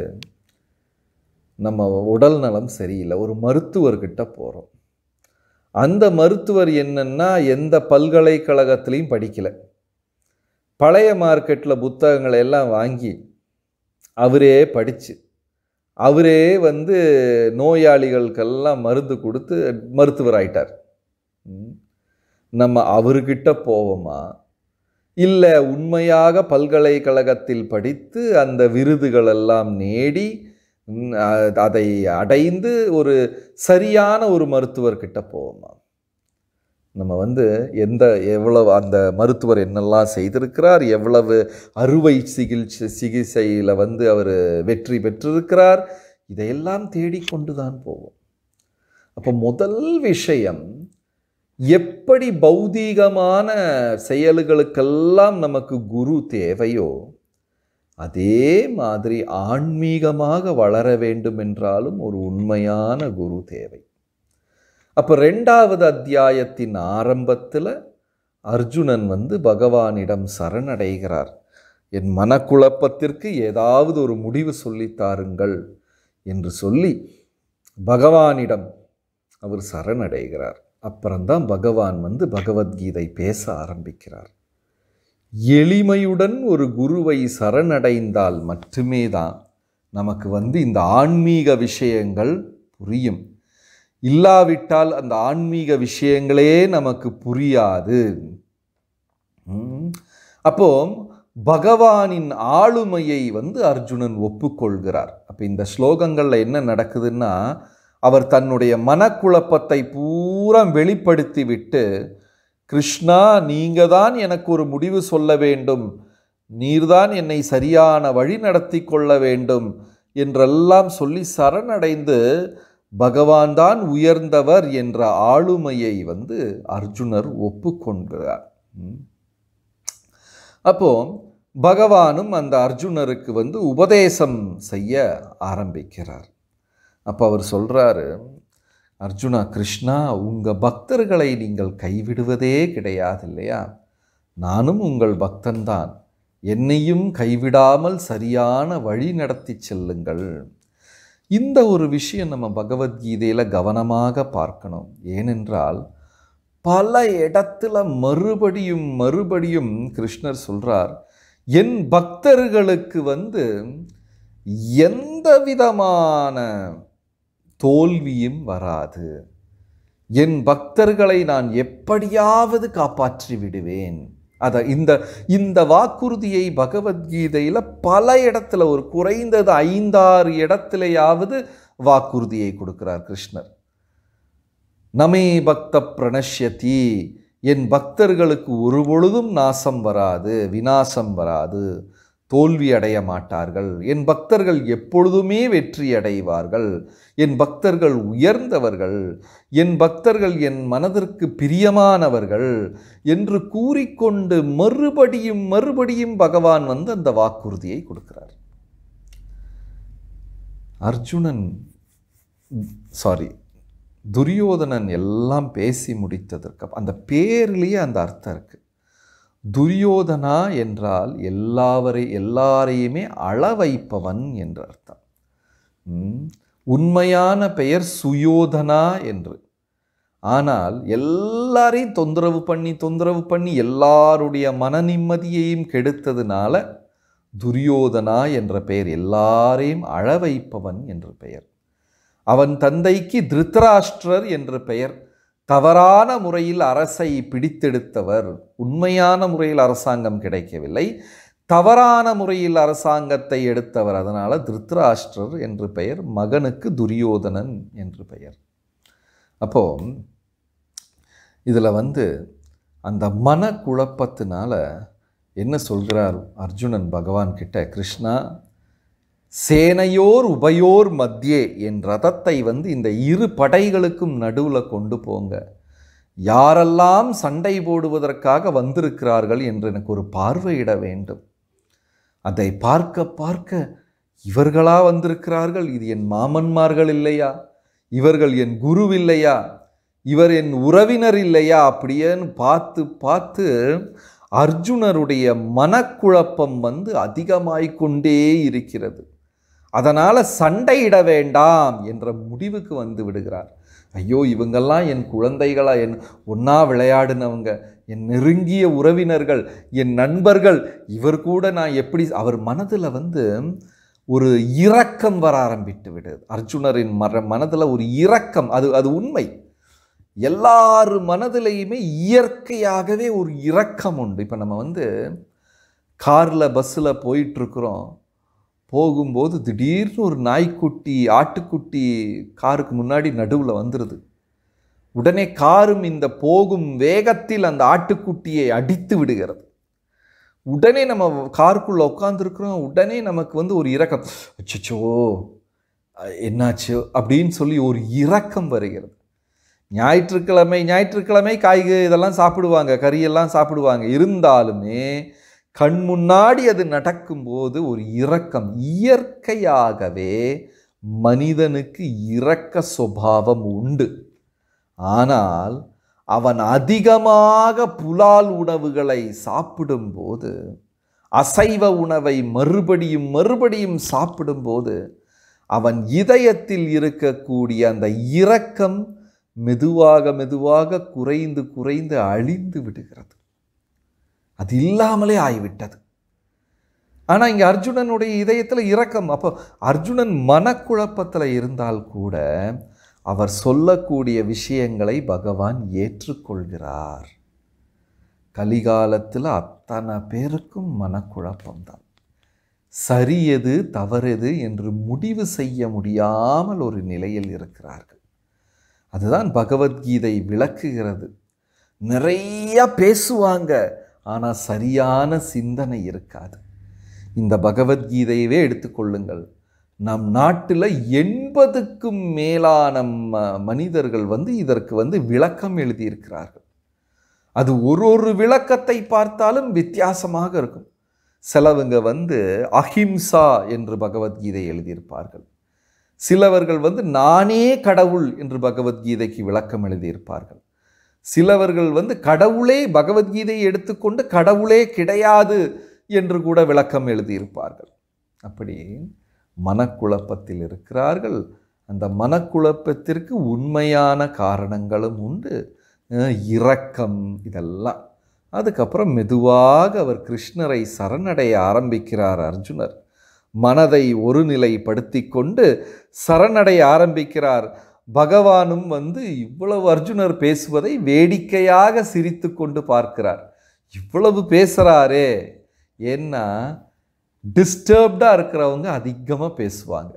நம்ம உடல் நலம் சரியில்லை ஒரு மருத்துவர்கிட்ட போகிறோம் அந்த மருத்துவர் என்னென்னா எந்த பல்கலைக்கழகத்துலேயும் படிக்கலை பழைய மார்க்கெட்டில் புத்தகங்களை எல்லாம் வாங்கி அவரே படித்து அவரே வந்து நோயாளிகளுக்கெல்லாம் மருந்து கொடுத்து மருத்துவர் ஆயிட்டார் நம்ம அவர்கிட்ட போவோமா இல்லை உண்மையாக பல்கலைக்கழகத்தில் படித்து அந்த விருதுகளெல்லாம் நேடி அதை அடைந்து ஒரு சரியான ஒரு மருத்துவர்கிட்ட போவோம் நம்ம வந்து எந்த எவ்வளவு அந்த மருத்துவர் என்னெல்லாம் செய்திருக்கிறார் எவ்வளவு அறுவை சிகிச்சை சிகிச்சையில் வந்து அவர் வெற்றி பெற்றிருக்கிறார் இதையெல்லாம் தேடிக்கொண்டு தான் போவோம் அப்போ முதல் விஷயம் எப்படி பௌதீகமான செயல்களுக்கெல்லாம் நமக்கு குரு தேவையோ அதே மாதிரி ஆன்மீகமாக வளர வேண்டும் என்றாலும் ஒரு உண்மையான குரு தேவை அப்போ ரெண்டாவது அத்தியாயத்தின் ஆரம்பத்தில் அர்ஜுனன் வந்து பகவானிடம் சரணடைகிறார் என் மனக்குழப்பத்திற்கு ஏதாவது ஒரு முடிவு சொல்லித்தாருங்கள் என்று சொல்லி பகவானிடம் அவர் சரணடைகிறார் அப்புறம்தான் பகவான் வந்து பகவத்கீதை பேச ஆரம்பிக்கிறார் எளிமையுடன் ஒரு குருவை சரணடைந்தால் மட்டுமே தான் நமக்கு வந்து இந்த ஆன்மீக விஷயங்கள் புரியும் இல்லாவிட்டால் அந்த ஆன்மீக விஷயங்களே நமக்கு புரியாது அப்போ பகவானின் ஆளுமையை வந்து அர்ஜுனன் ஒப்புக்கொள்கிறார் அப்போ இந்த ஸ்லோகங்களில் என்ன நடக்குதுன்னா அவர் தன்னுடைய மனக்குழப்பத்தை பூரா வெளிப்படுத்திவிட்டு கிருஷ்ணா நீங்கள் தான் எனக்கு ஒரு முடிவு சொல்ல வேண்டும் நீர்தான் என்னை சரியான வழி நடத்தி கொள்ள வேண்டும் என்றெல்லாம் சொல்லி சரணடைந்து பகவான் தான் உயர்ந்தவர் என்ற ஆளுமையை வந்து அர்ஜுனர் ஒப்புக்கொள்கிறார் அப்போ பகவானும் அந்த அர்ஜுனருக்கு வந்து உபதேசம் செய்ய ஆரம்பிக்கிறார் அப்போ அவர் சொல்கிறாரு அர்ஜுனா கிருஷ்ணா உங்கள் பக்தர்களை நீங்கள் கைவிடுவதே கிடையாது இல்லையா நானும் உங்கள் பக்தன்தான் என்னையும் கைவிடாமல் சரியான வழி நடத்தி செல்லுங்கள் இந்த ஒரு விஷயம் நம்ம பகவத்கீதையில் கவனமாக பார்க்கணும் ஏனென்றால் பல இடத்துல மறுபடியும் மறுபடியும் கிருஷ்ணர் சொல்கிறார் என் பக்தர்களுக்கு வந்து எந்த விதமான தோல்வியும் வராது என் பக்தர்களை நான் எப்படியாவது காப்பாற்றி விடுவேன் அதை இந்த இந்த வாக்குறுதியை பகவத்கீதையில் பல இடத்துல ஒரு குறைந்தது ஐந்தாறு இடத்திலேயாவது வாக்குறுதியை கொடுக்கிறார் கிருஷ்ணர் நமே பக்த பிரணஷ்யதி என் பக்தர்களுக்கு ஒரு பொழுதும் நாசம் வராது விநாசம் வராது தோல்வி அடைய மாட்டார்கள் என் பக்தர்கள் எப்பொழுதுமே வெற்றி அடைவார்கள் என் பக்தர்கள் உயர்ந்தவர்கள் என் பக்தர்கள் என் மனதிற்கு பிரியமானவர்கள் என்று கூறிக்கொண்டு மறுபடியும் மறுபடியும் பகவான் வந்து அந்த வாக்குறுதியை கொடுக்கிறார் அர்ஜுனன் சாரி துரியோதனன் எல்லாம் பேசி முடித்ததற்கு அந்த பேர்லேயே அந்த அர்த்தம் இருக்குது துரியோதனா என்றால் எல்லாவரை எல்லாரையுமே அளவைப்பவன் என்று அர்த்தம் உண்மையான பெயர் சுயோதனா என்று ஆனால் எல்லாரையும் தொந்தரவு பண்ணி தொந்தரவு பண்ணி எல்லாருடைய மன நிம்மதியையும் கெடுத்ததுனால துரியோதனா என்ற பெயர் எல்லாரையும் அளவைப்பவன் என்ற பெயர் அவன் தந்தைக்கு திருத்தராஷ்டிரர் என்ற பெயர் தவறான முறையில் அரசை பிடித்தெடுத்தவர் உண்மையான முறையில் அரசாங்கம் கிடைக்கவில்லை தவறான முறையில் அரசாங்கத்தை எடுத்தவர் அதனால் திருத்தராஷ்டிரர் என்று பெயர் மகனுக்கு துரியோதனன் என்று பெயர் அப்போ இதில் வந்து அந்த மன குழப்பத்தினால என்ன சொல்கிறார் அர்ஜுனன் பகவான் கிட்ட கிருஷ்ணா சேனையோர் உபயோர் மத்தியே என் ரதத்தை வந்து இந்த இரு படைகளுக்கும் நடுவில் கொண்டு போங்க யாரெல்லாம் சண்டை போடுவதற்காக வந்திருக்கிறார்கள் என்று எனக்கு ஒரு பார்வையிட வேண்டும் அதை பார்க்க பார்க்க இவர்களா வந்திருக்கிறார்கள் இது என் மாமன்மார்கள் இல்லையா இவர்கள் என் குரு இல்லையா இவர் என் உறவினர் இல்லையா அப்படின்னு பார்த்து பார்த்து அர்ஜுனருடைய மனக்குழப்பம் வந்து அதிகமாய்க்கொண்டே இருக்கிறது அதனால் சண்டையிட வேண்டாம் என்ற முடிவுக்கு வந்து விடுகிறார் ஐயோ இவங்கெல்லாம் என் குழந்தைகளா என் ஒன்றா விளையாடினவங்க என் நெருங்கிய உறவினர்கள் என் நண்பர்கள் இவர் கூட நான் எப்படி அவர் மனதில் வந்து ஒரு இரக்கம் வர ஆரம்பித்து விடுது அர்ஜுனரின் மர மனதில் ஒரு இரக்கம் அது அது உண்மை எல்லாரு மனதிலையுமே இயற்கையாகவே ஒரு இரக்கம் உண்டு இப்போ நம்ம வந்து காரில் பஸ்ஸில் போயிட்டுருக்குறோம் போகும்போது திடீர்னு ஒரு நாய்க்குட்டி ஆட்டுக்குட்டி காருக்கு முன்னாடி நடுவில் வந்துடுது உடனே காரும் இந்த போகும் வேகத்தில் அந்த ஆட்டுக்குட்டியை அடித்து விடுகிறது உடனே நம்ம காருக்குள்ளே உட்காந்துருக்குறோம் உடனே நமக்கு வந்து ஒரு இரக்கம் அச்சோ என்னாச்சு அப்படின்னு சொல்லி ஒரு இரக்கம் வருகிறது ஞாயிற்றுக்கிழமை ஞாயிற்றுக்கிழமை காய்கறி இதெல்லாம் சாப்பிடுவாங்க கறியெல்லாம் சாப்பிடுவாங்க இருந்தாலுமே கண் முன்னாடி அது நடக்கும்போது ஒரு இரக்கம் இயற்கையாகவே மனிதனுக்கு இரக்க சுபாவம் உண்டு ஆனால் அவன் அதிகமாக புலால் உணவுகளை சாப்பிடும்போது அசைவ உணவை மறுபடியும் மறுபடியும் சாப்பிடும்போது அவன் இதயத்தில் இருக்கக்கூடிய அந்த இரக்கம் மெதுவாக மெதுவாக குறைந்து குறைந்து அழிந்து விடுகிறது அது இல்லாமலே ஆகிவிட்டது ஆனால் இங்கே அர்ஜுனனுடைய இதயத்தில் இரக்கம் அப்போ அர்ஜுனன் மனக்குழப்பத்தில் இருந்தால் கூட அவர் சொல்லக்கூடிய விஷயங்களை பகவான் ஏற்றுக்கொள்கிறார் கலிகாலத்தில் அத்தனை பேருக்கும் மனக்குழப்பம்தான் சரியது தவறுது என்று முடிவு செய்ய முடியாமல் ஒரு நிலையில் இருக்கிறார்கள் அதுதான் பகவத்கீதை விளக்குகிறது நிறைய பேசுவாங்க ஆனால் சரியான சிந்தனை இருக்காது இந்த பகவத்கீதையவே எடுத்துக்கொள்ளுங்கள் நம் நாட்டில் எண்பதுக்கும் மேலான மனிதர்கள் வந்து இதற்கு வந்து விளக்கம் எழுதியிருக்கிறார்கள் அது ஒரு ஒரு விளக்கத்தை பார்த்தாலும் வித்தியாசமாக இருக்கும் சிலவங்க வந்து அஹிம்சா என்று பகவத்கீதை எழுதியிருப்பார்கள் சிலவர்கள் வந்து நானே கடவுள் என்று பகவத்கீதைக்கு விளக்கம் எழுதியிருப்பார்கள் சிலவர்கள் வந்து கடவுளே பகவத்கீதையை எடுத்துக்கொண்டு கடவுளே கிடையாது என்று கூட விளக்கம் எழுதியிருப்பார்கள் அப்படி மனக்குழப்பத்தில் இருக்கிறார்கள் அந்த மனக்குழப்பத்திற்கு உண்மையான காரணங்களும் உண்டு இரக்கம் இதெல்லாம் அதுக்கப்புறம் மெதுவாக அவர் கிருஷ்ணரை சரணடைய ஆரம்பிக்கிறார் அர்ஜுனர் மனதை ஒருநிலைப்படுத்தி கொண்டு சரணடைய ஆரம்பிக்கிறார் பகவானும் வந்து இவ்வளவு அர்ஜுனர் பேசுவதை வேடிக்கையாக சிரித்து கொண்டு பார்க்கிறார் இவ்வளவு பேசுகிறாரே ஏன்னா டிஸ்டர்ப்டாக இருக்கிறவங்க அதிகமாக பேசுவாங்க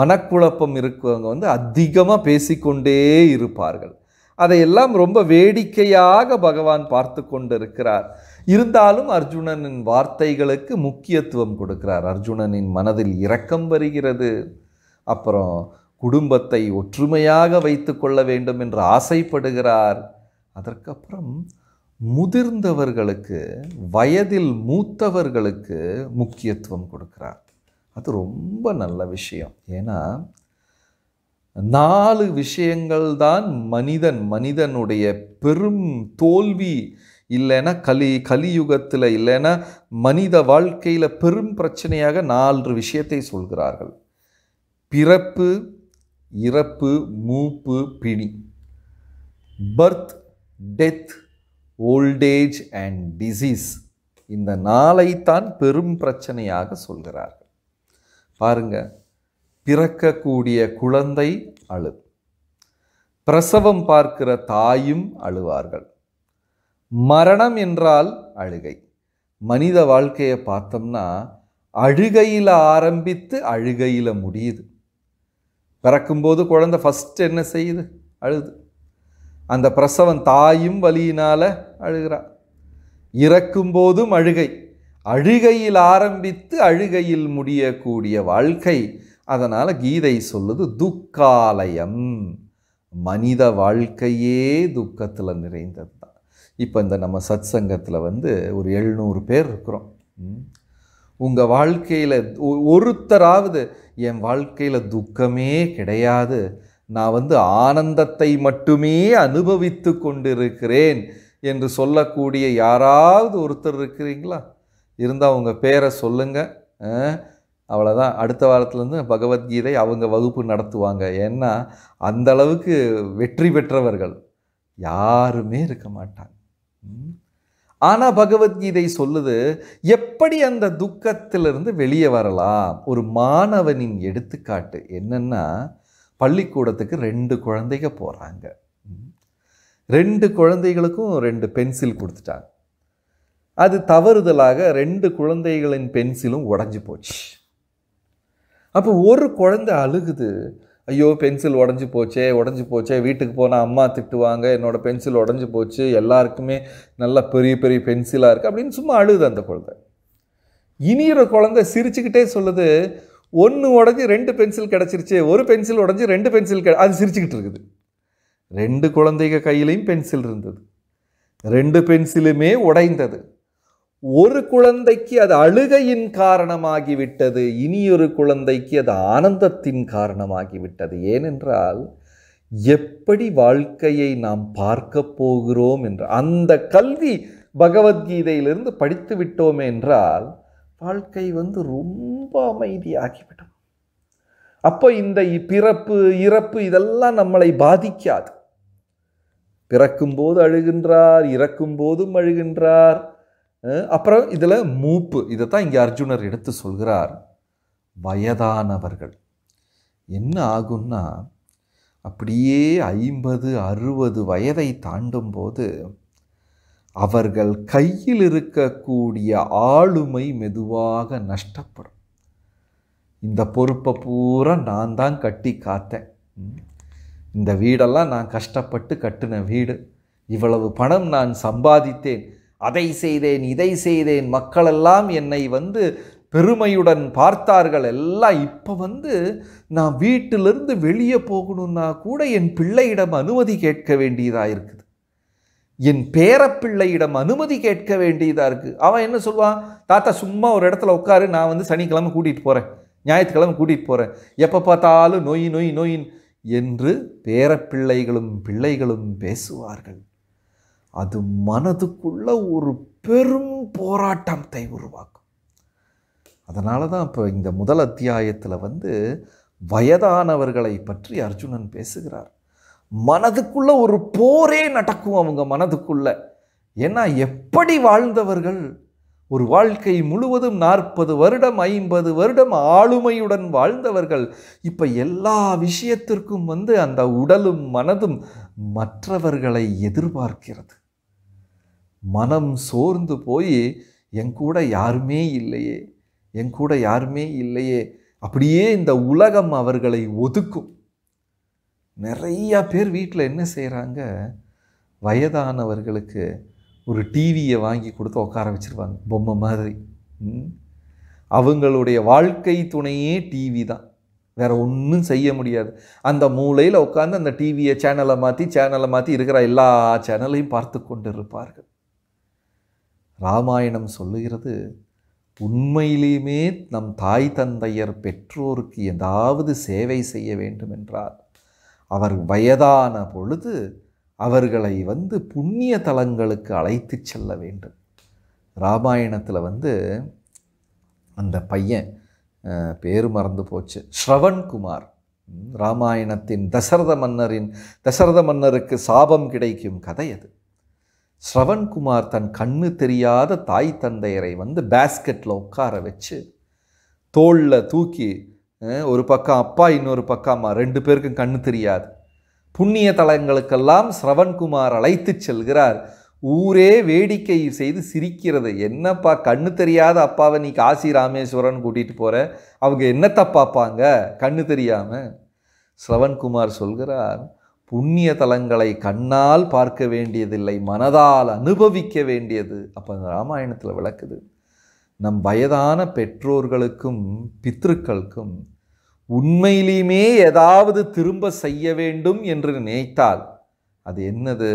மனக்குழப்பம் இருக்கிறவங்க வந்து அதிகமாக பேசிக்கொண்டே இருப்பார்கள் அதையெல்லாம் ரொம்ப வேடிக்கையாக பகவான் பார்த்து கொண்டிருக்கிறார் இருந்தாலும் அர்ஜுனனின் வார்த்தைகளுக்கு முக்கியத்துவம் கொடுக்கிறார் அர்ஜுனனின் மனதில் இரக்கம் வருகிறது அப்புறம் குடும்பத்தை ஒற்றுமையாக வைத்து கொள்ள வேண்டும் என்று ஆசைப்படுகிறார் அதற்கப்புறம் முதிர்ந்தவர்களுக்கு வயதில் மூத்தவர்களுக்கு முக்கியத்துவம் கொடுக்கிறார் அது ரொம்ப நல்ல விஷயம் ஏன்னா நாலு விஷயங்கள் தான் மனிதன் மனிதனுடைய பெரும் தோல்வி இல்லைன்னா கலி கலியுகத்தில் இல்லைன்னா மனித வாழ்க்கையில் பெரும் பிரச்சனையாக நாலு விஷயத்தை சொல்கிறார்கள் பிறப்பு இறப்பு மூப்பு பிணி birth death old age and disease இந்த நாளைத்தான் பெரும் பிரச்சனையாக சொல்கிறார்கள் பாருங்க பிறக்கக்கூடிய குழந்தை அழு பிரசவம் பார்க்கிற தாயும் அழுவார்கள் மரணம் என்றால் அழுகை மனித வாழ்க்கையை பார்த்தோம்னா அழுகையில் ஆரம்பித்து அழுகையில் முடியுது பிறக்கும்போது குழந்த ஃபஸ்ட் என்ன செய்யுது அழுது அந்த பிரசவம் தாயும் வலியினால் அழுகிறா இறக்கும்போதும் அழுகை அழுகையில் ஆரம்பித்து அழுகையில் முடியக்கூடிய வாழ்க்கை அதனால் கீதை சொல்லுது துக்காலயம் மனித வாழ்க்கையே துக்கத்தில் நிறைந்தது தான் இப்போ இந்த நம்ம சத் சங்கத்தில் வந்து ஒரு எழுநூறு பேர் இருக்கிறோம் உங்கள் வாழ்க்கையில் ஒருத்தராவது என் வாழ்க்கையில் துக்கமே கிடையாது நான் வந்து ஆனந்தத்தை மட்டுமே அனுபவித்து கொண்டிருக்கிறேன் என்று சொல்லக்கூடிய யாராவது ஒருத்தர் இருக்கிறீங்களா இருந்தால் அவங்க பேரை சொல்லுங்கள் அவ்வளோதான் அடுத்த வாரத்துலேருந்து பகவத்கீதை அவங்க வகுப்பு நடத்துவாங்க ஏன்னா அந்தளவுக்கு வெற்றி பெற்றவர்கள் யாருமே இருக்க மாட்டாங்க ஆனால் பகவத்கீதை சொல்லுது எப்படி அந்த துக்கத்திலிருந்து வெளியே வரலாம் ஒரு மாணவனின் எடுத்துக்காட்டு என்னென்னா பள்ளிக்கூடத்துக்கு ரெண்டு குழந்தைங்க போகிறாங்க ரெண்டு குழந்தைகளுக்கும் ரெண்டு பென்சில் கொடுத்துட்டாங்க அது தவறுதலாக ரெண்டு குழந்தைகளின் பென்சிலும் உடஞ்சி போச்சு அப்போ ஒரு குழந்தை அழுகுது ஐயோ பென்சில் உடஞ்சி போச்சே உடஞ்சி போச்சே வீட்டுக்கு போனால் அம்மா திட்டுவாங்க என்னோடய பென்சில் உடஞ்சி போச்சு எல்லாருக்குமே நல்லா பெரிய பெரிய பென்சிலாக இருக்குது அப்படின்னு சும்மா அழுது அந்த குழந்தை இனியிற குழந்தை சிரிச்சுக்கிட்டே சொல்லுது ஒன்று உடஞ்சி ரெண்டு பென்சில் கிடச்சிருச்சு ஒரு பென்சில் உடஞ்சி ரெண்டு பென்சில் கிட அது சிரிச்சுக்கிட்டு இருக்குது ரெண்டு குழந்தைங்க கையிலையும் பென்சில் இருந்தது ரெண்டு பென்சிலுமே உடைந்தது ஒரு குழந்தைக்கு அது அழுகையின் காரணமாகிவிட்டது இனியொரு குழந்தைக்கு அது ஆனந்தத்தின் காரணமாகிவிட்டது ஏனென்றால் எப்படி வாழ்க்கையை நாம் பார்க்க போகிறோம் என்று அந்த கல்வி பகவத்கீதையிலிருந்து படித்து விட்டோம் என்றால் வாழ்க்கை வந்து ரொம்ப அமைதியாகிவிடும் அப்போ இந்த பிறப்பு இறப்பு இதெல்லாம் நம்மளை பாதிக்காது பிறக்கும்போது அழுகின்றார் இறக்கும்போதும் அழுகின்றார் அப்புறம் இதில் மூப்பு இதை தான் இங்கே அர்ஜுனர் எடுத்து சொல்கிறார் வயதானவர்கள் என்ன ஆகும்னா அப்படியே ஐம்பது அறுபது வயதை தாண்டும் போது அவர்கள் கையில் இருக்கக்கூடிய ஆளுமை மெதுவாக நஷ்டப்படும் இந்த பொறுப்பை பூரா நான் தான் கட்டி காத்தேன் இந்த வீடெல்லாம் நான் கஷ்டப்பட்டு கட்டின வீடு இவ்வளவு பணம் நான் சம்பாதித்தேன் அதை செய்தேன் இதை செய்தேன் மக்களெல்லாம் என்னை வந்து பெருமையுடன் பார்த்தார்கள் எல்லாம் இப்போ வந்து நான் வீட்டிலிருந்து வெளியே போகணுன்னா கூட என் பிள்ளையிடம் அனுமதி கேட்க வேண்டியதாக இருக்குது என் பேரப்பிள்ளையிடம் அனுமதி கேட்க வேண்டியதாக இருக்குது அவன் என்ன சொல்லுவான் தாத்தா சும்மா ஒரு இடத்துல உட்காரு நான் வந்து சனிக்கிழமை கூட்டிகிட்டு போகிறேன் ஞாயிற்றுக்கிழமை கூட்டிகிட்டு போகிறேன் எப்போ பார்த்தாலும் நொய் நொய் நோயின் என்று பேரப்பிள்ளைகளும் பிள்ளைகளும் பேசுவார்கள் அது மனதுக்குள்ள ஒரு பெரும் போராட்டத்தை உருவாக்கும் அதனால தான் இப்போ இந்த முதல் அத்தியாயத்தில் வந்து வயதானவர்களை பற்றி அர்ஜுனன் பேசுகிறார் மனதுக்குள்ள ஒரு போரே நடக்கும் அவங்க மனதுக்குள்ள ஏன்னா எப்படி வாழ்ந்தவர்கள் ஒரு வாழ்க்கை முழுவதும் நாற்பது வருடம் ஐம்பது வருடம் ஆளுமையுடன் வாழ்ந்தவர்கள் இப்போ எல்லா விஷயத்திற்கும் வந்து அந்த உடலும் மனதும் மற்றவர்களை எதிர்பார்க்கிறது மனம் சோர்ந்து போய் என் கூட யாருமே இல்லையே என் கூட யாருமே இல்லையே அப்படியே இந்த உலகம் அவர்களை ஒதுக்கும் நிறையா பேர் வீட்டில் என்ன செய்கிறாங்க வயதானவர்களுக்கு ஒரு டிவியை வாங்கி கொடுத்து உட்கார வச்சுருவாங்க பொம்மை மாதிரி அவங்களுடைய வாழ்க்கை துணையே டிவி தான் வேறு ஒன்றும் செய்ய முடியாது அந்த மூலையில் உட்காந்து அந்த டிவியை சேனலை மாற்றி சேனலை மாற்றி இருக்கிற எல்லா சேனலையும் பார்த்து கொண்டு இருப்பார்கள் ராமாயணம் சொல்லுகிறது உண்மையிலேயுமே நம் தாய் தந்தையர் பெற்றோருக்கு ஏதாவது சேவை செய்ய வேண்டும் என்றால் அவர் வயதான பொழுது அவர்களை வந்து புண்ணிய தலங்களுக்கு அழைத்து செல்ல வேண்டும் ராமாயணத்தில் வந்து அந்த பையன் பேர் மறந்து போச்சு ஸ்ரவண்குமார் ராமாயணத்தின் தசரத மன்னரின் தசரத மன்னருக்கு சாபம் கிடைக்கும் கதை அது ஸ்ரவன்குமார் தன் கண்ணு தெரியாத தாய் தந்தையரை வந்து பேஸ்கெட்டில் உட்கார வச்சு தோளில் தூக்கி ஒரு பக்கம் அப்பா இன்னொரு பக்கம் அம்மா ரெண்டு பேருக்கும் கண்ணு தெரியாது புண்ணிய தலங்களுக்கெல்லாம் ஸ்ரவண்குமார் அழைத்து செல்கிறார் ஊரே வேடிக்கை செய்து சிரிக்கிறது என்னப்பா கண்ணு தெரியாத அப்பாவை நீ காசி ராமேஸ்வரன் கூட்டிகிட்டு போகிற அவங்க என்னத்தை பார்ப்பாங்க கண்ணு தெரியாமல் ஸ்ரவன்குமார் சொல்கிறார் புண்ணிய தலங்களை கண்ணால் பார்க்க வேண்டியதில்லை மனதால் அனுபவிக்க வேண்டியது அப்போ ராமாயணத்தில் விளக்குது நம் வயதான பெற்றோர்களுக்கும் பித்திருக்களுக்கும் உண்மையிலுமே ஏதாவது திரும்ப செய்ய வேண்டும் என்று நினைத்தால் அது என்னது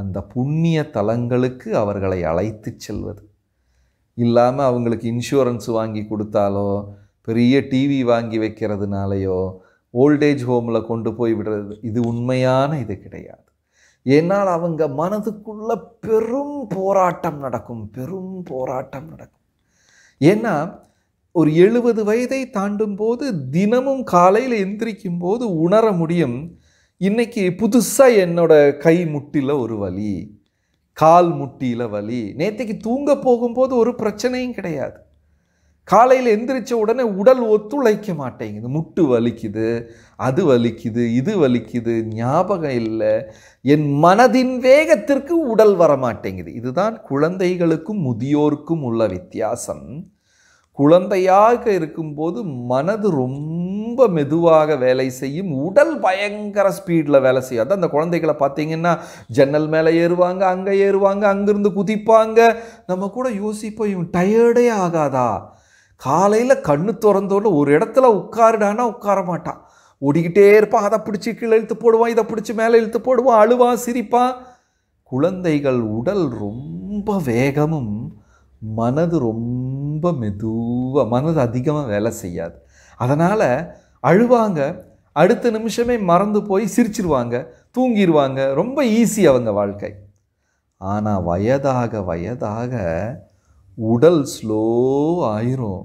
அந்த புண்ணிய தலங்களுக்கு அவர்களை அழைத்து செல்வது இல்லாமல் அவங்களுக்கு இன்சூரன்ஸ் வாங்கி கொடுத்தாலோ பெரிய டிவி வாங்கி வைக்கிறதுனாலையோ ஓல்டேஜ் ஹோமில் கொண்டு போய் விடுறது இது உண்மையான இது கிடையாது ஏன்னால் அவங்க மனதுக்குள்ள பெரும் போராட்டம் நடக்கும் பெரும் போராட்டம் நடக்கும் ஏன்னா ஒரு எழுபது வயதை தாண்டும் போது தினமும் காலையில் எந்திரிக்கும் போது உணர முடியும் இன்றைக்கி புதுசாக என்னோட கை முட்டியில் ஒரு வலி கால் முட்டியில் வலி நேற்றுக்கு தூங்க போகும்போது ஒரு பிரச்சனையும் கிடையாது காலையில் எந்திரிச்ச உடனே உடல் ஒத்துழைக்க மாட்டேங்குது முட்டு வலிக்குது அது வலிக்குது இது வலிக்குது ஞாபகம் இல்லை என் மனதின் வேகத்திற்கு உடல் வர மாட்டேங்குது இதுதான் குழந்தைகளுக்கும் முதியோருக்கும் உள்ள வித்தியாசம் குழந்தையாக இருக்கும்போது மனது ரொம்ப மெதுவாக வேலை செய்யும் உடல் பயங்கர ஸ்பீடில் வேலை செய்யும் அதான் அந்த குழந்தைகளை பார்த்தீங்கன்னா ஜன்னல் மேலே ஏறுவாங்க அங்கே ஏறுவாங்க அங்கேருந்து குதிப்பாங்க நம்ம கூட யோசிப்போம் இவன் டயர்டே ஆகாதா காலையில் கண்ணு திறந்தோன்னு ஒரு இடத்துல உட்காருடானா உட்கார மாட்டான் ஓடிக்கிட்டே இருப்பான் அதை பிடிச்சி கீழே இழுத்து போடுவான் இதை பிடிச்சி மேலே இழுத்து போடுவான் அழுவான் சிரிப்பான் குழந்தைகள் உடல் ரொம்ப வேகமும் மனது ரொம்ப மெதுவாக மனது அதிகமாக வேலை செய்யாது அதனால் அழுவாங்க அடுத்த நிமிஷமே மறந்து போய் சிரிச்சிருவாங்க தூங்கிடுவாங்க ரொம்ப ஈஸி அவங்க வாழ்க்கை ஆனால் வயதாக வயதாக உடல் ஸ்லோ ஆயிரும்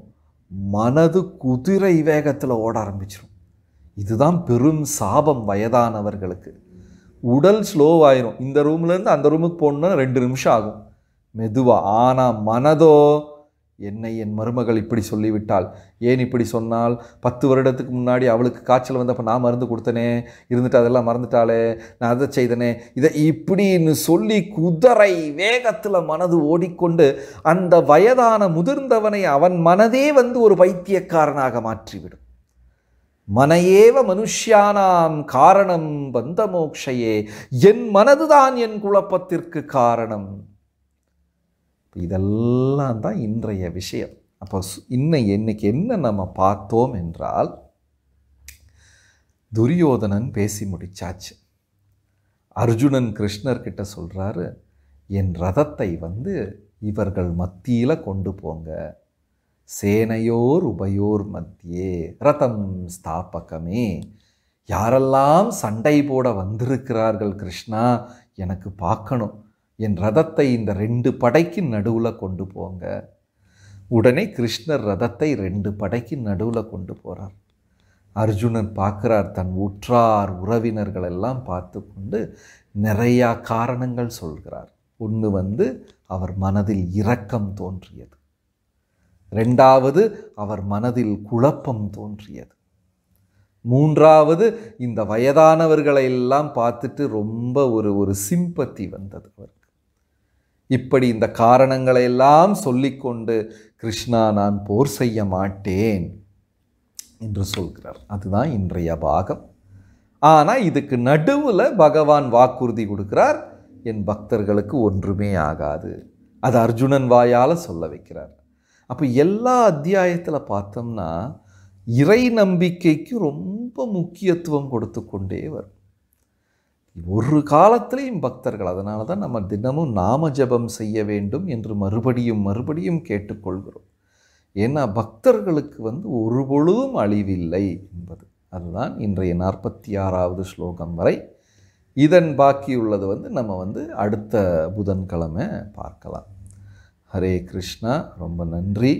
மனது குதிரை வேகத்தில் ஓட ஆரம்பிச்சிடும் இதுதான் பெரும் சாபம் வயதானவர்களுக்கு உடல் ஸ்லோவாயிரும் இந்த ரூம்லேருந்து அந்த ரூமுக்கு போகணுன்னா ரெண்டு நிமிஷம் ஆகும் மெதுவாக ஆனால் மனதோ என்னை என் மருமகள் இப்படி சொல்லிவிட்டாள் ஏன் இப்படி சொன்னால் பத்து வருடத்துக்கு முன்னாடி அவளுக்கு காய்ச்சல் வந்தப்போ நான் மருந்து கொடுத்தனே இருந்துட்டு அதெல்லாம் மறந்துட்டாளே நான் அதை செய்தனே இதை இப்படின்னு சொல்லி குதிரை வேகத்தில் மனது ஓடிக்கொண்டு அந்த வயதான முதிர்ந்தவனை அவன் மனதே வந்து ஒரு வைத்தியக்காரனாக மாற்றிவிடும் மனையேவ மனுஷியானாம் காரணம் பந்த மோக்ஷையே என் மனதுதான் என் குழப்பத்திற்கு காரணம் இதெல்லாம் தான் இன்றைய விஷயம் அப்போ இன்னை இன்னைக்கு என்ன நம்ம பார்த்தோம் என்றால் துரியோதனன் பேசி முடிச்சாச்சு அர்ஜுனன் கிருஷ்ணர்கிட்ட சொல்கிறாரு என் ரதத்தை வந்து இவர்கள் மத்தியில் கொண்டு போங்க சேனையோர் உபயோர் மத்தியே ரதம் ஸ்தாபகமே யாரெல்லாம் சண்டை போட வந்திருக்கிறார்கள் கிருஷ்ணா எனக்கு பார்க்கணும் என் ரதத்தை இந்த ரெண்டு படைக்கு நடுவில் கொண்டு போங்க உடனே கிருஷ்ணர் ரதத்தை ரெண்டு படைக்கு நடுவில் கொண்டு போகிறார் அர்ஜுனன் பார்க்குறார் தன் உற்றார் உறவினர்கள் எல்லாம் பார்த்து கொண்டு நிறையா காரணங்கள் சொல்கிறார் ஒன்று வந்து அவர் மனதில் இரக்கம் தோன்றியது ரெண்டாவது அவர் மனதில் குழப்பம் தோன்றியது மூன்றாவது இந்த வயதானவர்களை எல்லாம் பார்த்துட்டு ரொம்ப ஒரு ஒரு சிம்பத்தி வந்தது அவருக்கு இப்படி இந்த காரணங்களையெல்லாம் சொல்லிக்கொண்டு கிருஷ்ணா நான் போர் செய்ய மாட்டேன் என்று சொல்கிறார் அதுதான் இன்றைய பாகம் ஆனால் இதுக்கு நடுவில் பகவான் வாக்குறுதி கொடுக்கிறார் என் பக்தர்களுக்கு ஒன்றுமே ஆகாது அது அர்ஜுனன் வாயால் சொல்ல வைக்கிறார் அப்போ எல்லா அத்தியாயத்தில் பார்த்தோம்னா இறை நம்பிக்கைக்கு ரொம்ப முக்கியத்துவம் கொடுத்து கொண்டே வரும் ஒரு காலத்திலையும் பக்தர்கள் அதனால தான் நம்ம தினமும் நாம ஜபம் செய்ய வேண்டும் என்று மறுபடியும் மறுபடியும் கேட்டுக்கொள்கிறோம் ஏன்னா பக்தர்களுக்கு வந்து ஒரு பொழுதும் அழிவில்லை என்பது அதுதான் இன்றைய நாற்பத்தி ஆறாவது ஸ்லோகம் வரை இதன் பாக்கியுள்ளது வந்து நம்ம வந்து அடுத்த புதன்கிழமை பார்க்கலாம் ஹரே கிருஷ்ணா ரொம்ப நன்றி